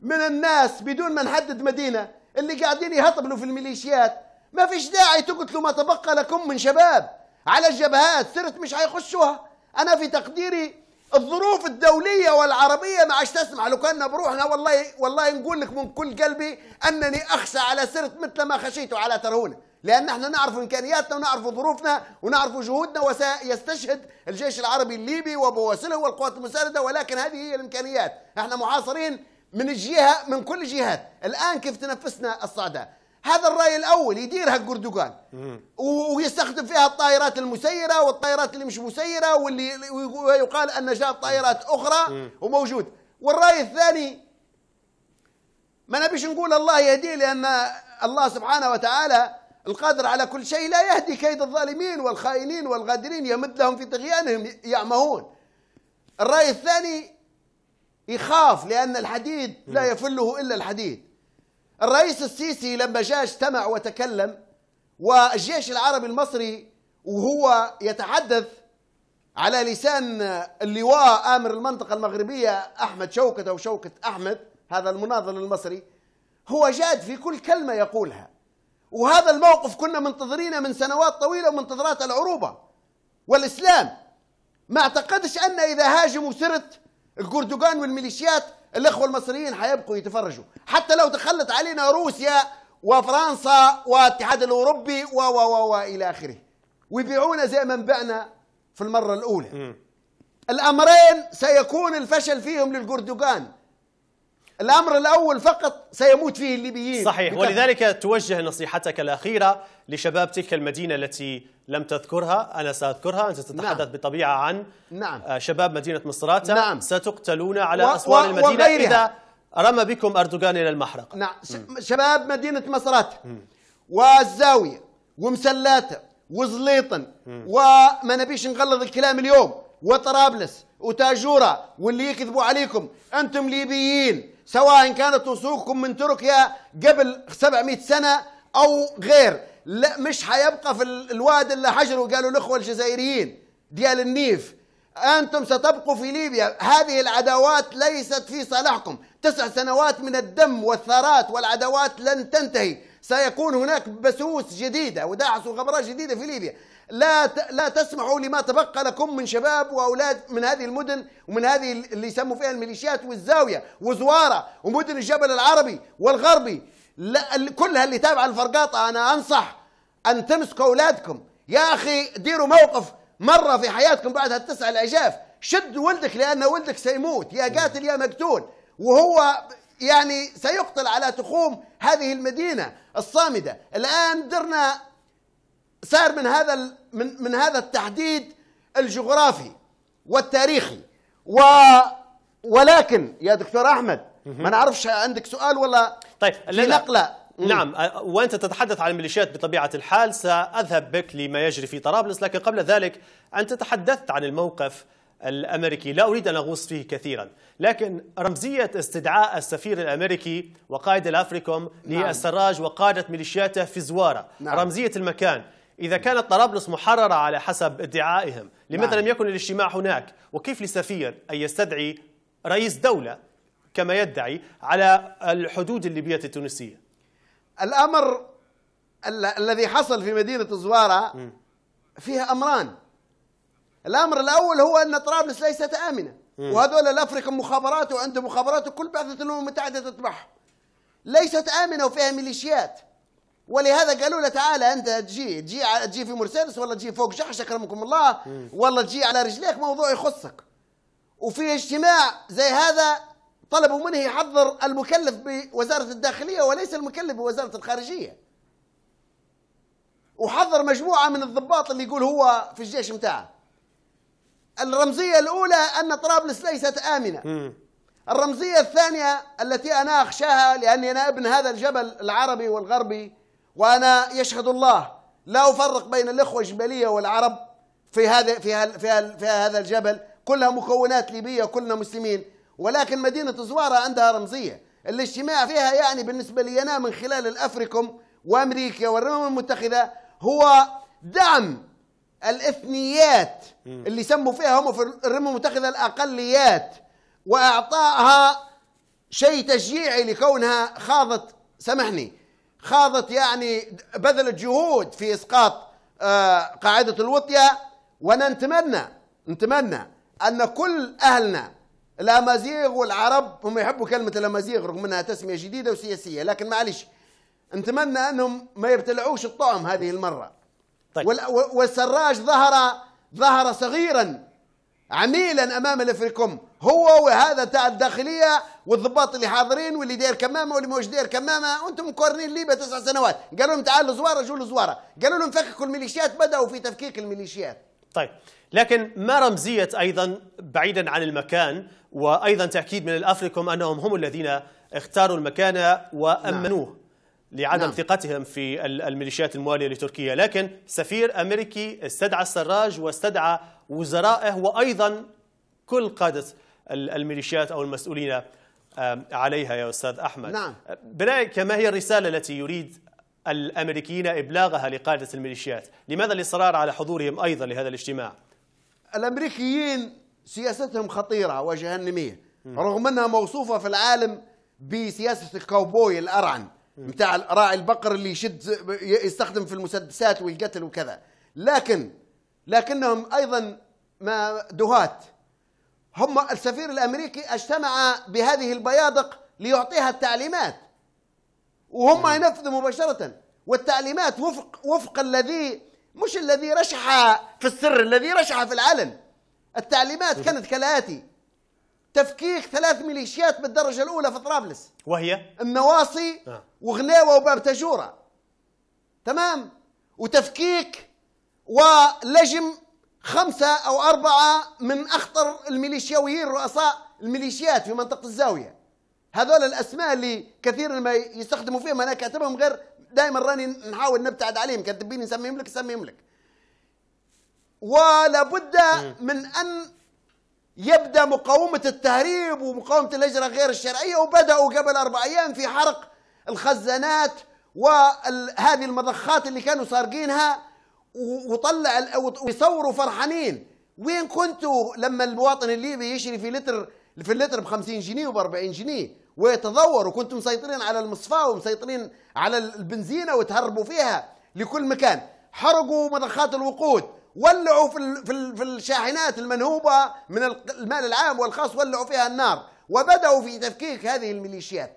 من الناس بدون ما نحدد مدينه اللي قاعدين يهطبلوا في الميليشيات ما فيش داعي تقتلوا ما تبقى لكم من شباب على الجبهات سرت مش حيخشوها أنا في تقديري الظروف الدولية والعربية ما عادش تسمح لو كنا بروحنا والله والله نقول لك من كل قلبي أنني أخشى على سرت مثل ما خشيت على ترهونة لأن احنا نعرف إمكانياتنا ونعرف ظروفنا ونعرف جهودنا وسيستشهد الجيش العربي الليبي وبواسله والقوات المساندة ولكن هذه هي الإمكانيات احنا محاصرين من الجهة من كل الجهات الآن كيف تنفسنا الصعداء هذا الرأي الأول يديرها الجردوغان ويستخدم فيها الطائرات المسيرة والطائرات اللي مش مسيرة واللي يقال أن جاء طائرات أخرى مم. وموجود والرأي الثاني ما نبيش نقول الله يهديه لأن الله سبحانه وتعالى القادر على كل شيء لا يهدي كيد الظالمين والخائنين والغادرين يمد لهم في طغيانهم يعمهون الرأي الثاني يخاف لأن الحديد لا يفله إلا الحديد الرئيس السيسي لما جاء اجتمع وتكلم والجيش العربي المصري وهو يتحدث على لسان اللواء امر المنطقه المغربيه احمد شوكت او شوكه احمد هذا المناضل المصري هو جاد في كل كلمه يقولها وهذا الموقف كنا منتظرينه من سنوات طويله ومنتظرات العروبه والاسلام ما اعتقدش ان اذا هاجموا سرت الكردوغان والميليشيات الاخوه المصريين حيبقوا يتفرجوا حتى لو تخلت علينا روسيا وفرنسا والاتحاد الاوروبي و و و الى اخره ويبيعونا زي ما بعنا في المره الاولى الامرين سيكون الفشل فيهم للجردوغان الأمر الأول فقط سيموت فيه الليبيين صحيح ولذلك توجه نصيحتك الأخيرة لشباب تلك المدينة التي لم تذكرها أنا سأذكرها أنت تتحدث نعم. بطبيعة عن نعم. آه، شباب مدينة مصراتة نعم. ستقتلون على و... أسوار و... المدينة وغيرها. إذا رمى بكم أردوغان إلى المحرق نعم م. شباب مدينة مصراتة والزاوية ومسلاتة وزليطن وما نبيش نغلظ الكلام اليوم وطرابلس وتاجورة واللي يكذبوا عليكم أنتم ليبيين سواء كانت وصولكم من تركيا قبل 700 سنة أو غير لا مش حيبقى في الواد إلا حجر وقالوا الإخوة الجزائريين ديال النيف أنتم ستبقوا في ليبيا هذه العداوات ليست في صالحكم تسع سنوات من الدم والثارات والعداوات لن تنتهي سيكون هناك بسوس جديدة وداعس وغبرات جديدة في ليبيا لا لا تسمحوا لما تبقى لكم من شباب واولاد من هذه المدن ومن هذه اللي يسموا فيها الميليشيات والزاويه وزواره ومدن الجبل العربي والغربي لا كلها اللي تابعه الفرقاطه انا انصح ان تمسكوا اولادكم يا اخي ديروا موقف مره في حياتكم بعد هالتسع الاجاف شد ولدك لان ولدك سيموت يا قاتل يا مقتول وهو يعني سيقتل على تخوم هذه المدينه الصامده الان درنا صار من هذا من من هذا التحديد الجغرافي والتاريخي و ولكن يا دكتور احمد ما نعرفش عندك سؤال ولا طيب في نقله نعم وانت تتحدث عن الميليشيات بطبيعه الحال ساذهب بك لما يجري في طرابلس لكن قبل ذلك انت تحدثت عن الموقف الامريكي لا اريد ان اغوص فيه كثيرا لكن رمزيه استدعاء السفير الامريكي وقائد الافريكوم نعم. للسراج وقاده ميليشياته في زواره نعم. رمزيه المكان إذا كانت طرابلس محررة على حسب ادعائهم لماذا نعم. لم يكن الاجتماع هناك وكيف لسفير أن يستدعي رئيس دولة كما يدعي على الحدود الليبية التونسية الأمر ال الذي حصل في مدينة زوارة فيها أمران الأمر الأول هو أن طرابلس ليست آمنة وهذول الأفريق مخابرات وعندهم مخابرات وكل بعثة الأمم المتحدة تتبعهم ليست آمنة وفيها ميليشيات ولهذا قالوا له تعالى انت تجي تجي تجي في مرسيدس ولا تجي فوق جحش اكرمكم الله ولا تجي على رجليك موضوع يخصك وفي اجتماع زي هذا طلبوا منه يحضر المكلف بوزاره الداخليه وليس المكلف بوزاره الخارجيه وحضر مجموعه من الضباط اللي يقول هو في الجيش متاعه الرمزيه الاولى ان طرابلس ليست امنه الرمزيه الثانيه التي انا اخشاها لاني انا ابن هذا الجبل العربي والغربي وأنا يشهد الله لا أفرق بين الإخوة الجبلية والعرب في هذا في, في, في هذا الجبل كلها مكونات ليبية كلنا مسلمين ولكن مدينة زوارة عندها رمزية الاجتماع فيها يعني بالنسبة لي أنا من خلال الأفريكوم وأمريكا والأمم المتحدة هو دعم الاثنيات اللي سموا فيها هم في الامم المتحده الاقليات واعطائها شيء تشجيعي لكونها خاضت سامحني خاضت يعني بذلت جهود في اسقاط آه، قاعده الوطيه وانا نتمنى نتمنى ان كل اهلنا الامازيغ والعرب هم يحبوا كلمه الامازيغ رغم انها تسميه جديده وسياسيه لكن معلش نتمنى انهم ما يبتلعوش الطعم هذه المره طيب. والسراج ظهر ظهر صغيرا عميلا امام الافريكوم هو وهذا تاع الداخليه والضباط اللي حاضرين واللي داير كمامه واللي موش داير كمامه وانتم مقارنين ليبيا تسع سنوات قالوا لهم تعالوا زواره جو زواره قالوا لهم فككوا الميليشيات بداوا في تفكيك الميليشيات طيب لكن ما رمزيه ايضا بعيدا عن المكان وايضا تاكيد من الافريكوم انهم هم الذين اختاروا المكان نعم. وامنوه نعم. لعدم نعم. ثقتهم في الميليشيات الموالية لتركيا لكن سفير أمريكي استدعى السراج واستدعى وزرائه وأيضا كل قادة الميليشيات أو المسؤولين عليها يا أستاذ أحمد نعم. برأيك ما هي الرسالة التي يريد الأمريكيين إبلاغها لقادة الميليشيات لماذا الإصرار على حضورهم أيضا لهذا الاجتماع الأمريكيين سياستهم خطيرة وجهنمية رغم أنها موصوفة في العالم بسياسة الكاوبوي الأرعن بتاع راعي البقر اللي يشد يستخدم في المسدسات والقتل وكذا لكن لكنهم ايضا ما دهات هم السفير الامريكي اجتمع بهذه البيادق ليعطيها التعليمات وهم ينفذوا مباشره والتعليمات وفق وفق الذي مش الذي رشح في السر الذي رشح في العلن التعليمات كانت كالاتي تفكيك ثلاث ميليشيات بالدرجة الأولى في طرابلس وهي النواصي آه. وغلاوة وباب تجورة تمام وتفكيك ولجم خمسة أو أربعة من أخطر الميليشياويين رؤساء الميليشيات في منطقة الزاوية هذول الأسماء اللي كثير ما يستخدموا فيهم أنا كاتبهم غير دائما راني نحاول نبتعد عليهم كاتبين نسميهم لك نسميهم لك ولا بد من أن يبدأ مقاومة التهريب ومقاومة الهجرة غير الشرعية وبدأوا قبل أربع أيام في حرق الخزانات وهذه المضخات اللي كانوا سارقينها وطلع ويصوروا فرحانين وين كنتوا لما المواطن الليبي يشري في لتر في اللتر ب 50 جنيه وب 40 جنيه ويتضور وكنتم مسيطرين على المصفاه ومسيطرين على البنزينة وتهربوا فيها لكل مكان حرقوا مضخات الوقود ولعوا في في في الشاحنات المنهوبه من المال العام والخاص ولعوا فيها النار وبداوا في تفكيك هذه الميليشيات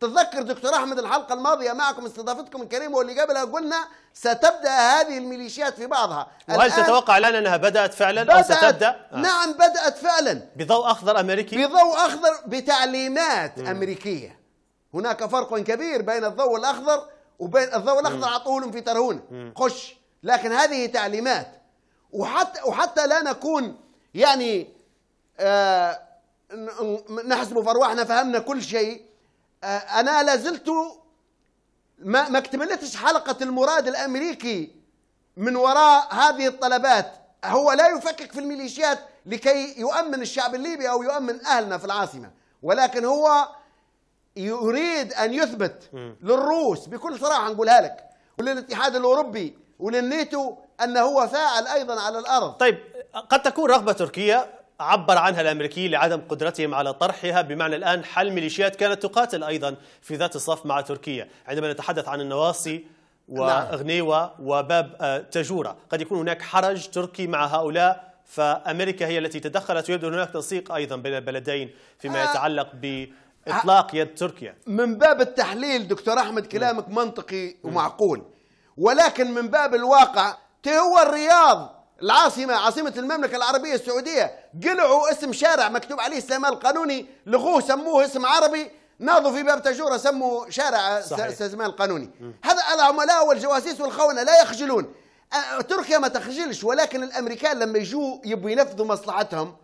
تذكر دكتور احمد الحلقه الماضيه معكم استضافتكم الكريمه واللي قبلها قلنا ستبدا هذه الميليشيات في بعضها وهل تتوقع الان انها بدات فعلا بدأت او ستبدا آه. نعم بدات فعلا بضوء اخضر امريكي بضوء اخضر بتعليمات مم. امريكيه هناك فرق كبير بين الضوء الاخضر وبين الضوء الاخضر عطولهم في ترهون خش لكن هذه تعليمات وحتى وحتى لا نكون يعني آه نحسب في ارواحنا فهمنا كل شيء آه انا لازلت ما ما اكتملتش حلقه المراد الامريكي من وراء هذه الطلبات هو لا يفكك في الميليشيات لكي يؤمن الشعب الليبي او يؤمن اهلنا في العاصمه ولكن هو يريد ان يثبت للروس بكل صراحه نقولها لك وللاتحاد الاوروبي وللنيتو أن هو فاعل أيضا على الأرض طيب قد تكون رغبة تركيا عبر عنها الأمريكيين لعدم قدرتهم على طرحها بمعنى الآن حل ميليشيات كانت تقاتل أيضا في ذات الصف مع تركيا عندما نتحدث عن النواصي نعم. وغنيوة وباب آه، تجورة قد يكون هناك حرج تركي مع هؤلاء فأمريكا هي التي تدخلت ويبدو هناك تنسيق أيضا بين البلدين فيما آه، يتعلق آه، ب اطلاق يد تركيا من باب التحليل دكتور احمد كلامك نعم. منطقي نعم. ومعقول ولكن من باب الواقع هو الرياض العاصمة عاصمة المملكة العربية السعودية قلعوا اسم شارع مكتوب عليه سلمان القانوني لغوه سموه اسم عربي ناضوا في باب تجورة سموا شارع سلمان القانوني هذا العملاء والجواسيس والخونة لا يخجلون تركيا ما تخجلش ولكن الامريكان لما يجوا يبوا ينفذوا مصلحتهم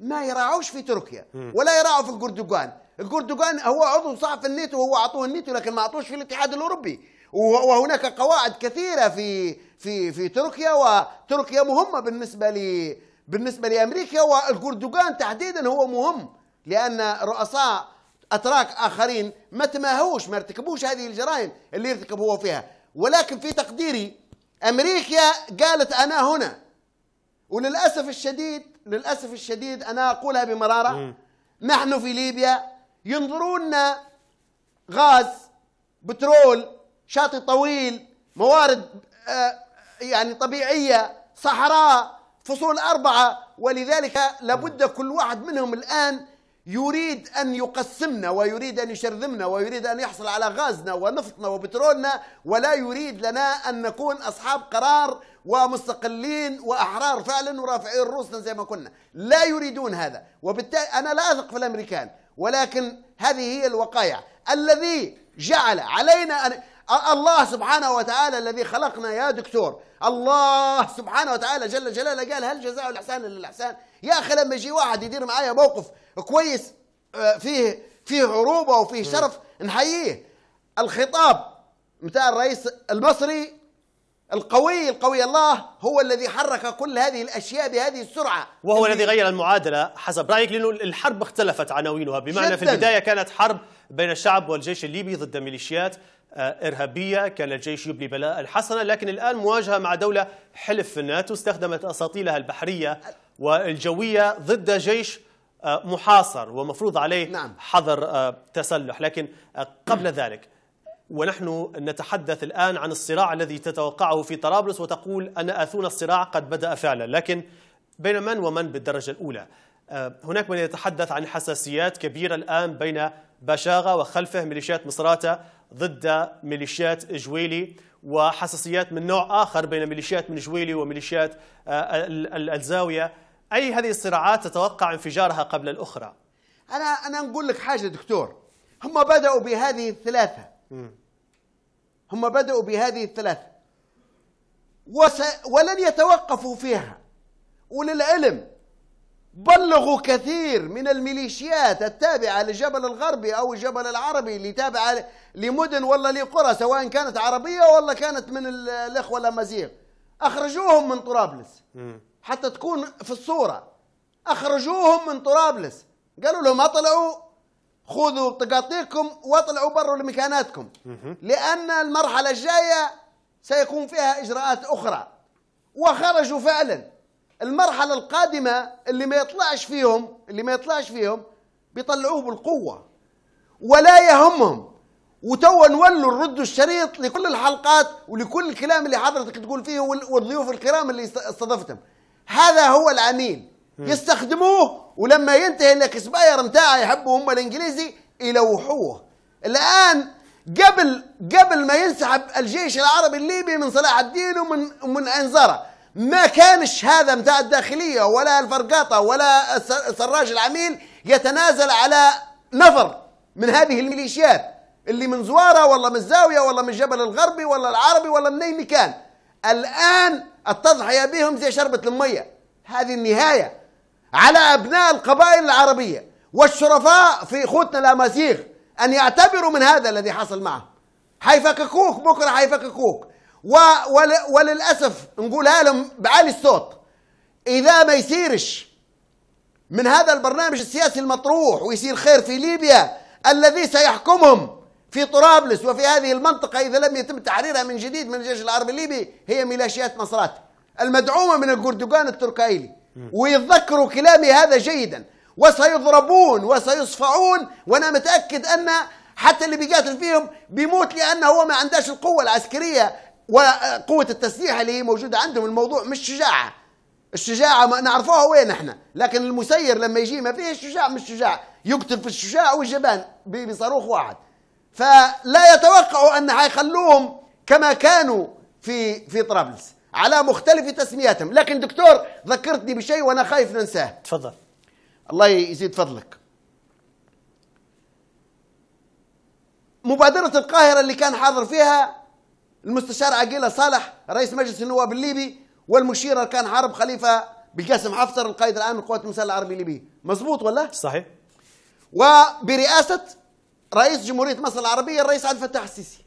ما يراعوش في تركيا ولا يراعوا في الكردوغان الكردوغان هو عضو صح في وهو هو اعطوه لكن ما اعطوش في الاتحاد الاوروبي وهناك قواعد كثيره في في في تركيا وتركيا مهمه بالنسبه ل بالنسبه لامريكا والاردوغان تحديدا هو مهم لان رؤساء اتراك اخرين ما تماهوش ما ارتكبوش هذه الجرائم اللي ارتكب هو فيها ولكن في تقديري امريكا قالت انا هنا وللاسف الشديد للاسف الشديد انا اقولها بمراره نحن في ليبيا ينظروننا غاز بترول شاطئ طويل موارد آه، يعني طبيعية صحراء فصول أربعة ولذلك لابد كل واحد منهم الآن يريد أن يقسمنا ويريد أن يشرذمنا ويريد أن يحصل على غازنا ونفطنا وبترولنا ولا يريد لنا أن نكون أصحاب قرار ومستقلين وأحرار فعلا ورافعين رؤوسنا زي ما كنا لا يريدون هذا وبالتالي أنا لا أثق في الأمريكان ولكن هذه هي الوقائع الذي جعل علينا أن الله سبحانه وتعالى الذي خلقنا يا دكتور الله سبحانه وتعالى جل جلاله قال هل جزاء الاحسان الا الاحسان يا اخي لما يجي واحد يدير معايا موقف كويس آه، فيه فيه عروبه وفيه شرف نحييه الخطاب متاع الرئيس المصري القوي القوي الله هو الذي حرك كل هذه الاشياء بهذه السرعه وهو الذي غير المعادله حسب رايك لانه الحرب اختلفت عناوينها بمعنى جداً. في البدايه كانت حرب بين الشعب والجيش الليبي ضد ميليشيات آه، إرهابية كان الجيش يبلي بلاء الحسنة لكن الآن مواجهة مع دولة حلف الناتو استخدمت أساطيلها البحرية والجوية ضد جيش آه، محاصر ومفروض عليه نعم. حظر آه، تسلح لكن قبل ذلك ونحن نتحدث الآن عن الصراع الذي تتوقعه في طرابلس وتقول أن آثون الصراع قد بدأ فعلا لكن بين من ومن بالدرجة الأولى آه، هناك من يتحدث عن حساسيات كبيرة الآن بين بشاغة وخلفه ميليشيات مصراتة ضد ميليشيات جويلي وحساسيات من نوع آخر بين ميليشيات من جويلي وميليشيات آه، الزاوية أي هذه الصراعات تتوقع انفجارها قبل الأخرى أنا أنا نقول لك حاجة دكتور هم بدأوا بهذه الثلاثة هم بدأوا بهذه الثلاثة وس... ولن يتوقفوا فيها وللعلم بلغوا كثير من الميليشيات التابعة لجبل الغربي أو الجبل العربي اللي تابعة لمدن ولا لقرى سواء كانت عربية ولا كانت من الإخوة الأمازيغ أخرجوهم من طرابلس حتى تكون في الصورة أخرجوهم من طرابلس قالوا لهم اطلعوا خذوا تقاطيعكم واطلعوا بروا لمكاناتكم لأن المرحلة الجاية سيكون فيها إجراءات أخرى وخرجوا فعلا المرحلة القادمة اللي ما يطلعش فيهم اللي ما يطلعش فيهم بيطلعوه بالقوة ولا يهمهم وتوا نولوا نردوا الشريط لكل الحلقات ولكل الكلام اللي حضرتك تقول فيه والضيوف الكرام اللي استضفتهم هذا هو العميل يستخدموه ولما ينتهي النكس باير متاعه يحبوا هم الانجليزي يلوحوه الان قبل قبل ما ينسحب الجيش العربي الليبي من صلاح الدين ومن ومن انزره ما كانش هذا متاع الداخليه ولا الفرقاطه ولا سراج العميل يتنازل على نفر من هذه الميليشيات اللي من زواره ولا من الزاويه ولا من الجبل الغربي ولا العربي ولا من اي مكان الان التضحيه بهم زي شربه الميه هذه النهايه على أبناء القبائل العربية والشرفاء في إخوتنا الأمازيغ أن يعتبروا من هذا الذي حصل معهم حيفككوك بكرة حيفككوك ول... وللأسف نقولها لهم بعالي الصوت إذا ما يسيرش من هذا البرنامج السياسي المطروح ويصير خير في ليبيا الذي سيحكمهم في طرابلس وفي هذه المنطقة إذا لم يتم تحريرها من جديد من الجيش العربي الليبي هي ميليشيات نصرات المدعومة من الجردوغان التركايلي ويتذكروا كلامي هذا جيدا وسيضربون وسيصفعون وأنا متأكد أن حتى اللي بيقاتل فيهم بيموت لأنه هو ما عندهش القوة العسكرية وقوة التسليح اللي هي موجودة عندهم الموضوع مش شجاعة الشجاعة ما نعرفوها وين احنا لكن المسير لما يجي ما فيه شجاع مش شجاع يقتل في الشجاع والجبان بصاروخ واحد فلا يتوقعوا أن حيخلوهم كما كانوا في في طرابلس على مختلف تسمياتهم لكن دكتور ذكرتني بشيء وأنا خايف ننساه تفضل الله يزيد فضلك مبادرة القاهرة اللي كان حاضر فيها المستشار عقيلة صالح رئيس مجلس النواب الليبي والمشير كان حرب خليفة بالقاسم حفتر القائد العام للقوات المسلحة العربية الليبية مزبوط ولا؟ صحيح وبرئاسة رئيس جمهورية مصر العربية الرئيس عبد الفتاح السيسي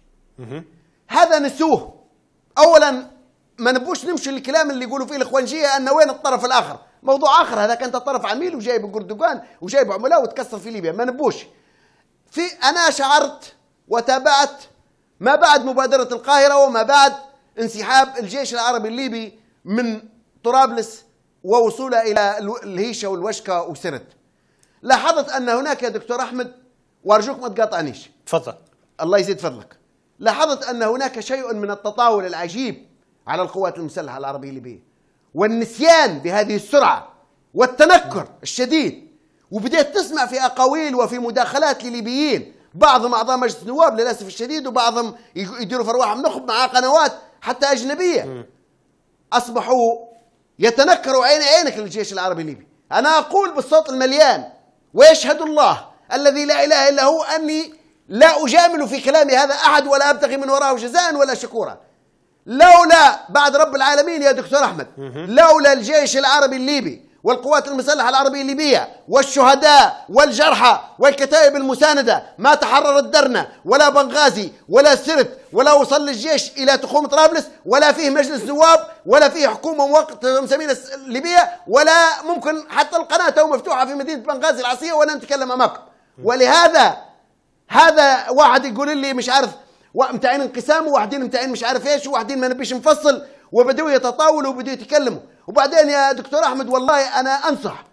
هذا نسوه أولا ما نبوش نمشي للكلام اللي يقولوا فيه الاخوانجيه ان وين الطرف الاخر موضوع اخر هذا كان طرف عميل وجايب الكردوغان وجايب عملاء وتكسر في ليبيا ما نبوش في انا شعرت وتابعت ما بعد مبادره القاهره وما بعد انسحاب الجيش العربي الليبي من طرابلس ووصوله الى الهيشه والوشكه وسرت لاحظت ان هناك يا دكتور احمد وارجوك ما تقاطعنيش تفضل الله يزيد فضلك لاحظت ان هناك شيء من التطاول العجيب على القوات المسلحة العربية الليبية والنسيان بهذه السرعة والتنكر الشديد وبدأت تسمع في أقاويل وفي مداخلات لليبيين بعضهم أعضاء مجلس النواب للأسف الشديد وبعضهم يديروا في أرواحهم نخب مع قنوات حتى أجنبية أصبحوا يتنكروا عين عينك للجيش العربي الليبي أنا أقول بالصوت المليان ويشهد الله الذي لا إله إلا هو أني لا أجامل في كلامي هذا أحد ولا أبتغي من وراءه جزاء ولا شكورا لولا بعد رب العالمين يا دكتور أحمد لولا الجيش العربي الليبي والقوات المسلحة العربية الليبية والشهداء والجرحى والكتائب المساندة ما تحررت درنا ولا بنغازي ولا سرت ولا وصل الجيش إلى تخوم طرابلس ولا فيه مجلس نواب ولا فيه حكومة وقت مسمينة الليبية ولا ممكن حتى القناة تو مفتوحة في مدينة بنغازي العصية وأنا نتكلم أمامكم ولهذا هذا واحد يقول لي مش عارف ومتعين انقسام وواحدين متعين مش عارف ايش وواحدين ما نبيش نفصل وبداوا يتطاولوا وبداوا يتكلموا وبعدين يا دكتور احمد والله انا انصح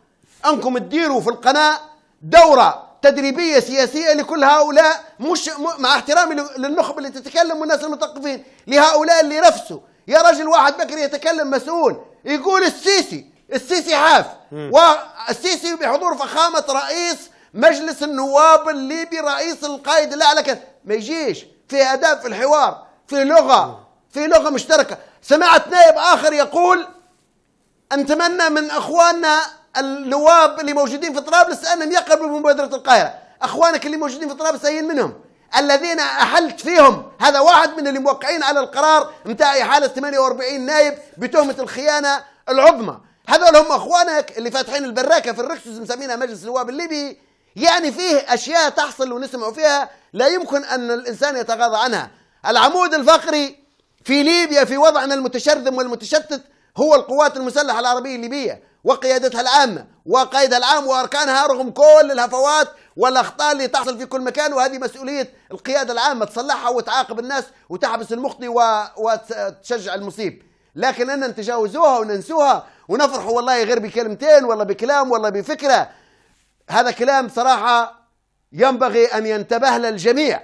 انكم تديروا في القناه دوره تدريبيه سياسيه لكل هؤلاء مش مع احترامي للنخب اللي تتكلم والناس المثقفين لهؤلاء اللي رفسوا يا رجل واحد بكري يتكلم مسؤول يقول السيسي السيسي حاف والسيسي بحضور فخامه رئيس مجلس النواب الليبي رئيس القائد الاعلى ما يجيش في اداب في الحوار في لغة في لغة مشتركة سمعت نائب آخر يقول نتمنى من أخواننا النواب اللي موجودين في طرابلس أنهم يقبلوا بمبادرة القاهرة أخوانك اللي موجودين في طرابلس أين منهم الذين أحلت فيهم هذا واحد من اللي موقعين على القرار متاع إحالة 48 نائب بتهمة الخيانة العظمى هذول هم أخوانك اللي فاتحين البراكة في الركسوس مسمينها مجلس النواب الليبي يعني فيه أشياء تحصل ونسمع فيها لا يمكن أن الإنسان يتغاضى عنها العمود الفقري في ليبيا في وضعنا المتشرذم والمتشتت هو القوات المسلحة العربية الليبية وقيادتها العامة وقائدها العام وأركانها رغم كل الهفوات والأخطاء اللي تحصل في كل مكان وهذه مسؤولية القيادة العامة تصلحها وتعاقب الناس وتحبس المخطي وتشجع المصيب لكن أن نتجاوزوها وننسوها ونفرحوا والله غير بكلمتين ولا بكلام ولا بفكرة هذا كلام صراحة ينبغي أن ينتبه له الجميع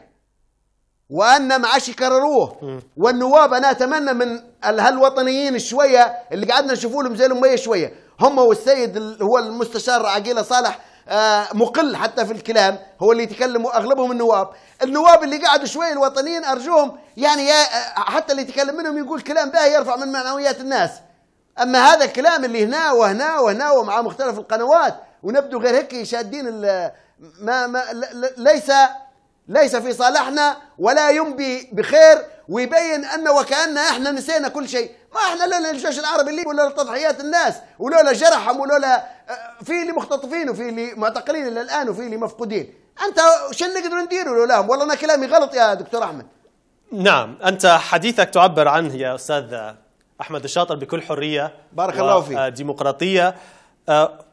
وأن معاش يكرروه والنواب أنا أتمنى من هالوطنيين شوية اللي قعدنا نشوفوا لهم زي المية شوية هم والسيد هو المستشار عقيلة صالح آه، مقل حتى في الكلام هو اللي يتكلم واغلبهم النواب النواب اللي قعدوا شوي الوطنيين ارجوهم يعني آه، حتى اللي يتكلم منهم يقول كلام باهي يرفع من معنويات الناس اما هذا الكلام اللي هنا وهنا وهنا ومع مختلف القنوات ونبدو غير هيك شادين ما ما ليس ليس في صالحنا ولا ينبي بخير ويبين ان وكأن احنا نسينا كل شيء ما احنا لولا الجيش العربي اللي ولولا تضحيات الناس ولولا جرحهم ولولا آه، في اللي مختطفين وفي اللي معتقلين الى الان وفي اللي مفقودين انت شو نقدر نديره لولاهم والله انا كلامي غلط يا دكتور احمد نعم انت حديثك تعبر عنه يا استاذ احمد الشاطر بكل حريه بارك الله فيك ديمقراطيه آه،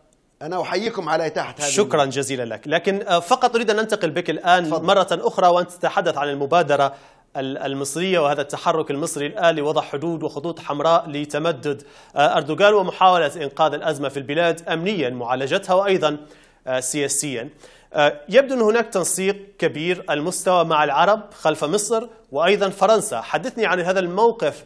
أنا أحييكم على إتاحة هذه شكرا جزيلا لك لكن آه، فقط أريد أن أنتقل بك الآن فضل. مرة أخرى وأنت تتحدث عن المبادرة المصرية وهذا التحرك المصري الآن لوضع حدود وخطوط حمراء لتمدد آه، أردوغان ومحاولة إنقاذ الأزمة في البلاد أمنيا معالجتها وأيضا آه، سياسيا يبدو أن هناك تنسيق كبير المستوى مع العرب خلف مصر وأيضا فرنسا حدثني عن هذا الموقف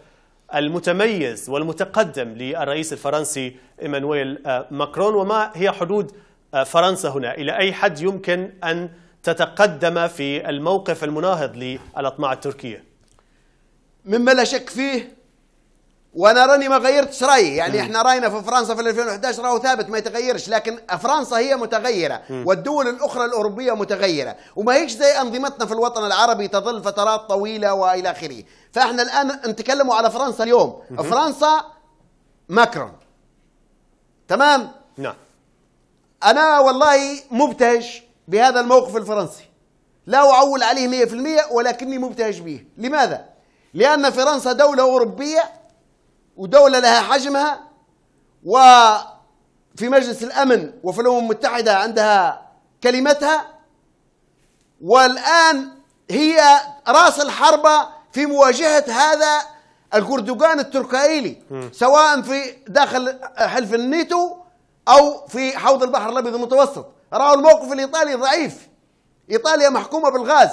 المتميز والمتقدم للرئيس الفرنسي إيمانويل آه، ماكرون وما هي حدود آه، فرنسا هنا إلى أي حد يمكن أن تتقدم في الموقف المناهض للأطماع التركية مما لا شك فيه وانا راني ما غيرتش رايي يعني احنا راينا في فرنسا في 2011 راهو ثابت ما يتغيرش لكن فرنسا هي متغيره والدول الاخرى الاوروبيه متغيره وما هيش زي انظمتنا في الوطن العربي تظل فترات طويله والى اخره فاحنا الان نتكلم على فرنسا اليوم فرنسا ماكرون تمام نعم انا والله مبتهج بهذا الموقف الفرنسي لا اعول عليه 100% ولكني مبتهج به لماذا لان فرنسا دوله اوروبيه ودولة لها حجمها وفي مجلس الأمن وفي الأمم المتحدة عندها كلمتها والآن هي رأس الحربة في مواجهة هذا الكردوغان التركائيلي سواء في داخل حلف النيتو أو في حوض البحر الأبيض المتوسط رأوا الموقف الإيطالي ضعيف إيطاليا محكومة بالغاز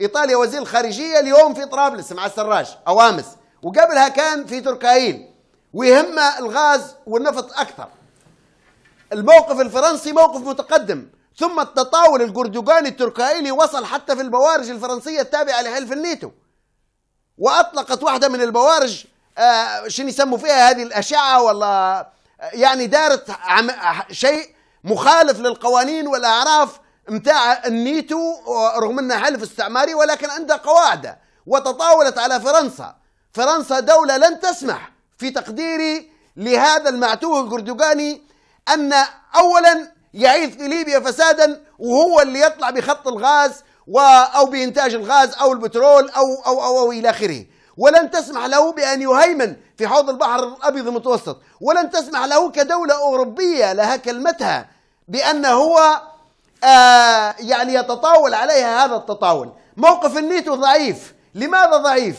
إيطاليا وزير الخارجية اليوم في طرابلس مع السراج أو أمس وقبلها كان في تركايين ويهم الغاز والنفط أكثر الموقف الفرنسي موقف متقدم ثم التطاول الجردوجاني التركائيلي وصل حتى في البوارج الفرنسية التابعة لحلف الناتو وأطلقت واحدة من البوارج آه، شنو يسموا فيها هذه الأشعة ولا آه، يعني دارت عم شيء مخالف للقوانين والأعراف متاع النيتو آه، رغم أنها حلف استعماري ولكن عندها قواعده وتطاولت على فرنسا فرنسا دولة لن تسمح في تقديري لهذا المعتوه البرتغالي أن أولا يعيث في ليبيا فسادا وهو اللي يطلع بخط الغاز و أو بإنتاج الغاز أو البترول أو أو أو, أو إلى آخره ولن تسمح له بأن يهيمن في حوض البحر الأبيض المتوسط ولن تسمح له كدولة أوروبية لها كلمتها بأن هو آه يعني يتطاول عليها هذا التطاول موقف النيتو ضعيف لماذا ضعيف؟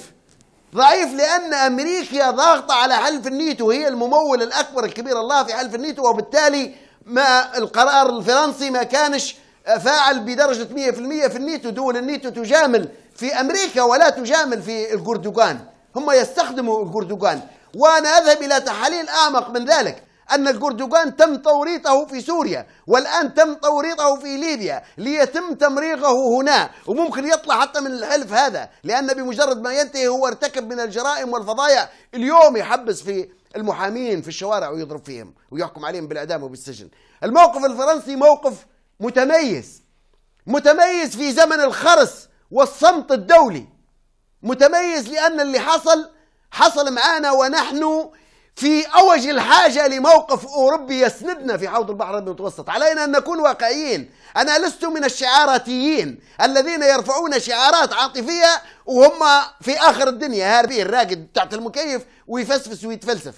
ضعيف لأن أمريكا ضاغطة على حلف النيتو هي الممول الأكبر الكبير الله في حلف النيتو وبالتالي ما القرار الفرنسي ما كانش فاعل بدرجة 100% في النيتو دول النيتو تجامل في أمريكا ولا تجامل في الجردوغان هم يستخدموا الجردوغان وأنا أذهب إلى تحاليل أعمق من ذلك أن الكردوغان تم توريطه في سوريا والآن تم توريطه في ليبيا ليتم تمريغه هنا وممكن يطلع حتى من الحلف هذا لأن بمجرد ما ينتهي هو ارتكب من الجرائم والفضايا اليوم يحبس في المحامين في الشوارع ويضرب فيهم ويحكم عليهم بالإعدام وبالسجن الموقف الفرنسي موقف متميز متميز في زمن الخرس والصمت الدولي متميز لأن اللي حصل حصل معانا ونحن في أوج الحاجة لموقف أوروبي يسندنا في حوض البحر المتوسط علينا أن نكون واقعيين أنا لست من الشعاراتيين الذين يرفعون شعارات عاطفية وهم في آخر الدنيا هاربين راقد تحت المكيف ويفسفس ويتفلسف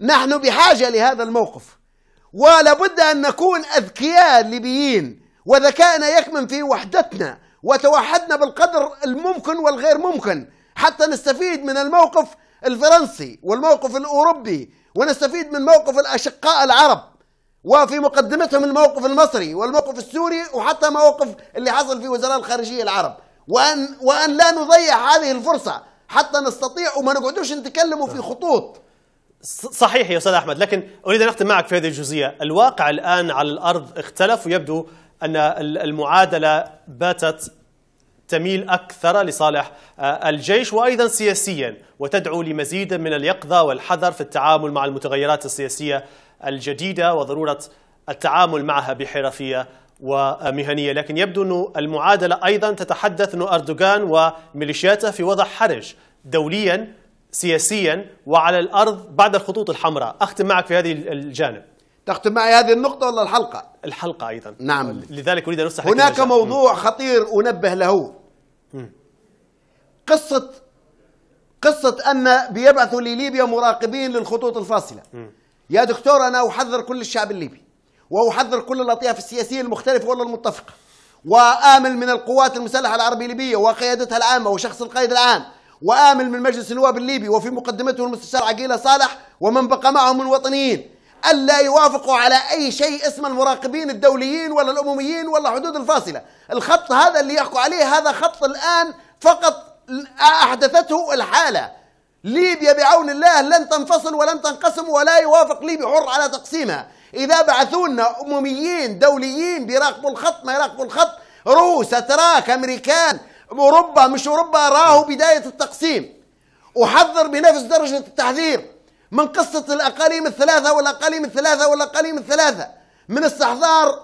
نحن بحاجة لهذا الموقف ولابد أن نكون أذكياء ليبيين وذكائنا يكمن في وحدتنا وتوحدنا بالقدر الممكن والغير ممكن حتى نستفيد من الموقف الفرنسي والموقف الأوروبي ونستفيد من موقف الأشقاء العرب وفي مقدمتهم الموقف المصري والموقف السوري وحتى موقف اللي حصل في وزراء الخارجية العرب وأن, وأن لا نضيع هذه الفرصة حتى نستطيع وما نقعدوش نتكلموا في خطوط صحيح يا استاذ احمد لكن اريد ان اختم معك في هذه الجزئيه، الواقع الان على الارض اختلف ويبدو ان المعادله باتت تميل أكثر لصالح آه، الجيش وأيضا سياسيا وتدعو لمزيد من اليقظة والحذر في التعامل مع المتغيرات السياسية الجديدة وضرورة التعامل معها بحرفية ومهنية لكن يبدو أن المعادلة أيضا تتحدث أن أردوغان وميليشياته في وضع حرج دوليا سياسيا وعلى الأرض بعد الخطوط الحمراء أختم معك في هذه الجانب تختم معي هذه النقطة ولا الحلقة؟ الحلقة أيضا نعم لذلك أريد أن أفتح هناك موضوع خطير أنبه له قصة قصة أن بيبعثوا لليبيا مراقبين للخطوط الفاصلة يا دكتور أنا أحذر كل الشعب الليبي وأحذر كل الأطياف السياسية المختلفة ولا المتفقة وآمل من القوات المسلحة العربية الليبية وقيادتها العامة وشخص القائد العام وآمل من مجلس النواب الليبي وفي مقدمته المستشار عقيلة صالح ومن بقى معهم من الوطنيين ألا يوافقوا على أي شيء اسم المراقبين الدوليين ولا الأمميين ولا حدود الفاصلة الخط هذا اللي يحكوا عليه هذا خط الآن فقط أحدثته الحالة ليبيا بعون الله لن تنفصل ولن تنقسم ولا يوافق ليبيا حر على تقسيمها إذا بعثوا لنا أمميين دوليين بيراقبوا الخط ما يراقبوا الخط روس أتراك أمريكان أوروبا مش أوروبا راهوا بداية التقسيم أحذر بنفس درجة التحذير من قصة الأقاليم الثلاثة والأقاليم الثلاثة والأقاليم الثلاثة من استحضار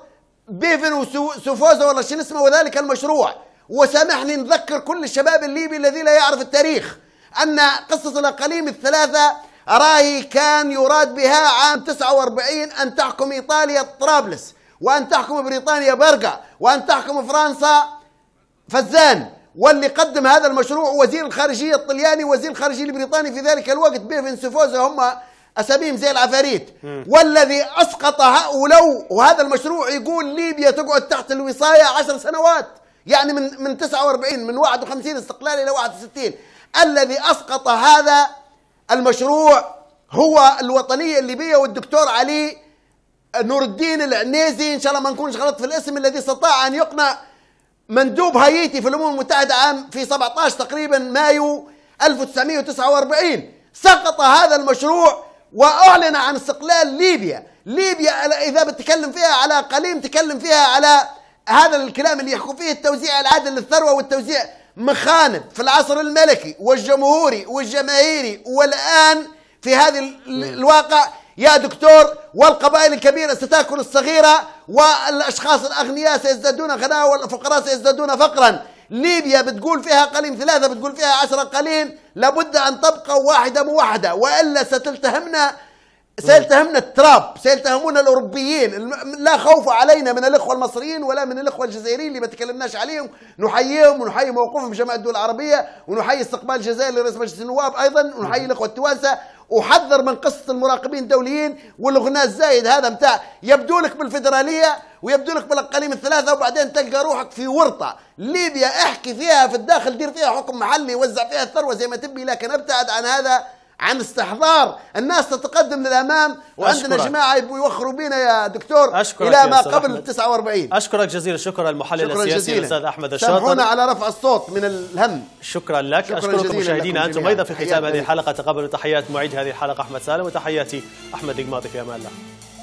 بيفن وسوفوزا ولا شنو اسمه وذلك المشروع وسامحني نذكر كل الشباب الليبي الذي لا يعرف التاريخ أن قصة الأقاليم الثلاثة راهي كان يراد بها عام 49 أن تحكم إيطاليا طرابلس وأن تحكم بريطانيا برقة وأن تحكم فرنسا فزان واللي قدم هذا المشروع وزير الخارجية الطلياني وزير الخارجية البريطاني في ذلك الوقت بيفن سوفوزا هم أساميهم زي العفاريت والذي أسقط هؤلاء وهذا المشروع يقول ليبيا تقعد تحت الوصاية عشر سنوات يعني من من 49 من 51 استقلال إلى 61 الذي أسقط هذا المشروع هو الوطنية الليبية والدكتور علي نور الدين العنيزي إن شاء الله ما نكونش غلط في الاسم الذي استطاع أن يقنع مندوب هايتي في الامم المتحده عام في 17 تقريبا مايو 1949 سقط هذا المشروع واعلن عن استقلال ليبيا ليبيا اذا بتكلم فيها على قليم تكلم فيها على هذا الكلام اللي يحكوا فيه التوزيع العادل للثروه والتوزيع مخانب في العصر الملكي والجمهوري والجماهيري والان في هذه الواقع يا دكتور والقبائل الكبيرة ستأكل الصغيرة والأشخاص الأغنياء سيزدادون غناء والفقراء سيزدادون فقرا ليبيا بتقول فيها قليل ثلاثة بتقول فيها عشرة قليل لابد أن تبقى واحدة موحدة وإلا ستلتهمنا سيلتهمنا التراب سيلتهمون الأوروبيين لا خوف علينا من الإخوة المصريين ولا من الإخوة الجزائريين اللي ما تكلمناش عليهم نحييهم ونحيي موقفهم جماعة الدول العربية ونحيي استقبال الجزائر لرئيس مجلس النواب أيضا ونحيي الإخوة التوانسة وحذر من قصه المراقبين الدوليين والغناء الزايد هذا متاع يبدو لك بالفدراليه ويبدو لك بالاقاليم الثلاثه وبعدين تلقى روحك في ورطه ليبيا احكي فيها في الداخل دير فيها حكم محلي وزع فيها الثروه زي ما تبي لكن ابتعد عن هذا عن استحضار الناس تتقدم للامام وعندنا جماعه يبوا يوخروا بينا يا دكتور أشكرك الى ما قبل ال 49 اشكرك جزيل الشكر المحلل شكرا السياسي الاستاذ احمد الشاطر سامحونا على رفع الصوت من الهم شكرا لك شكرا اشكركم مشاهدينا انتم ايضا في ختام هذه الحلقه تقبلوا تحيات معيد هذه الحلقه احمد سالم وتحياتي احمد قماطي في امان الله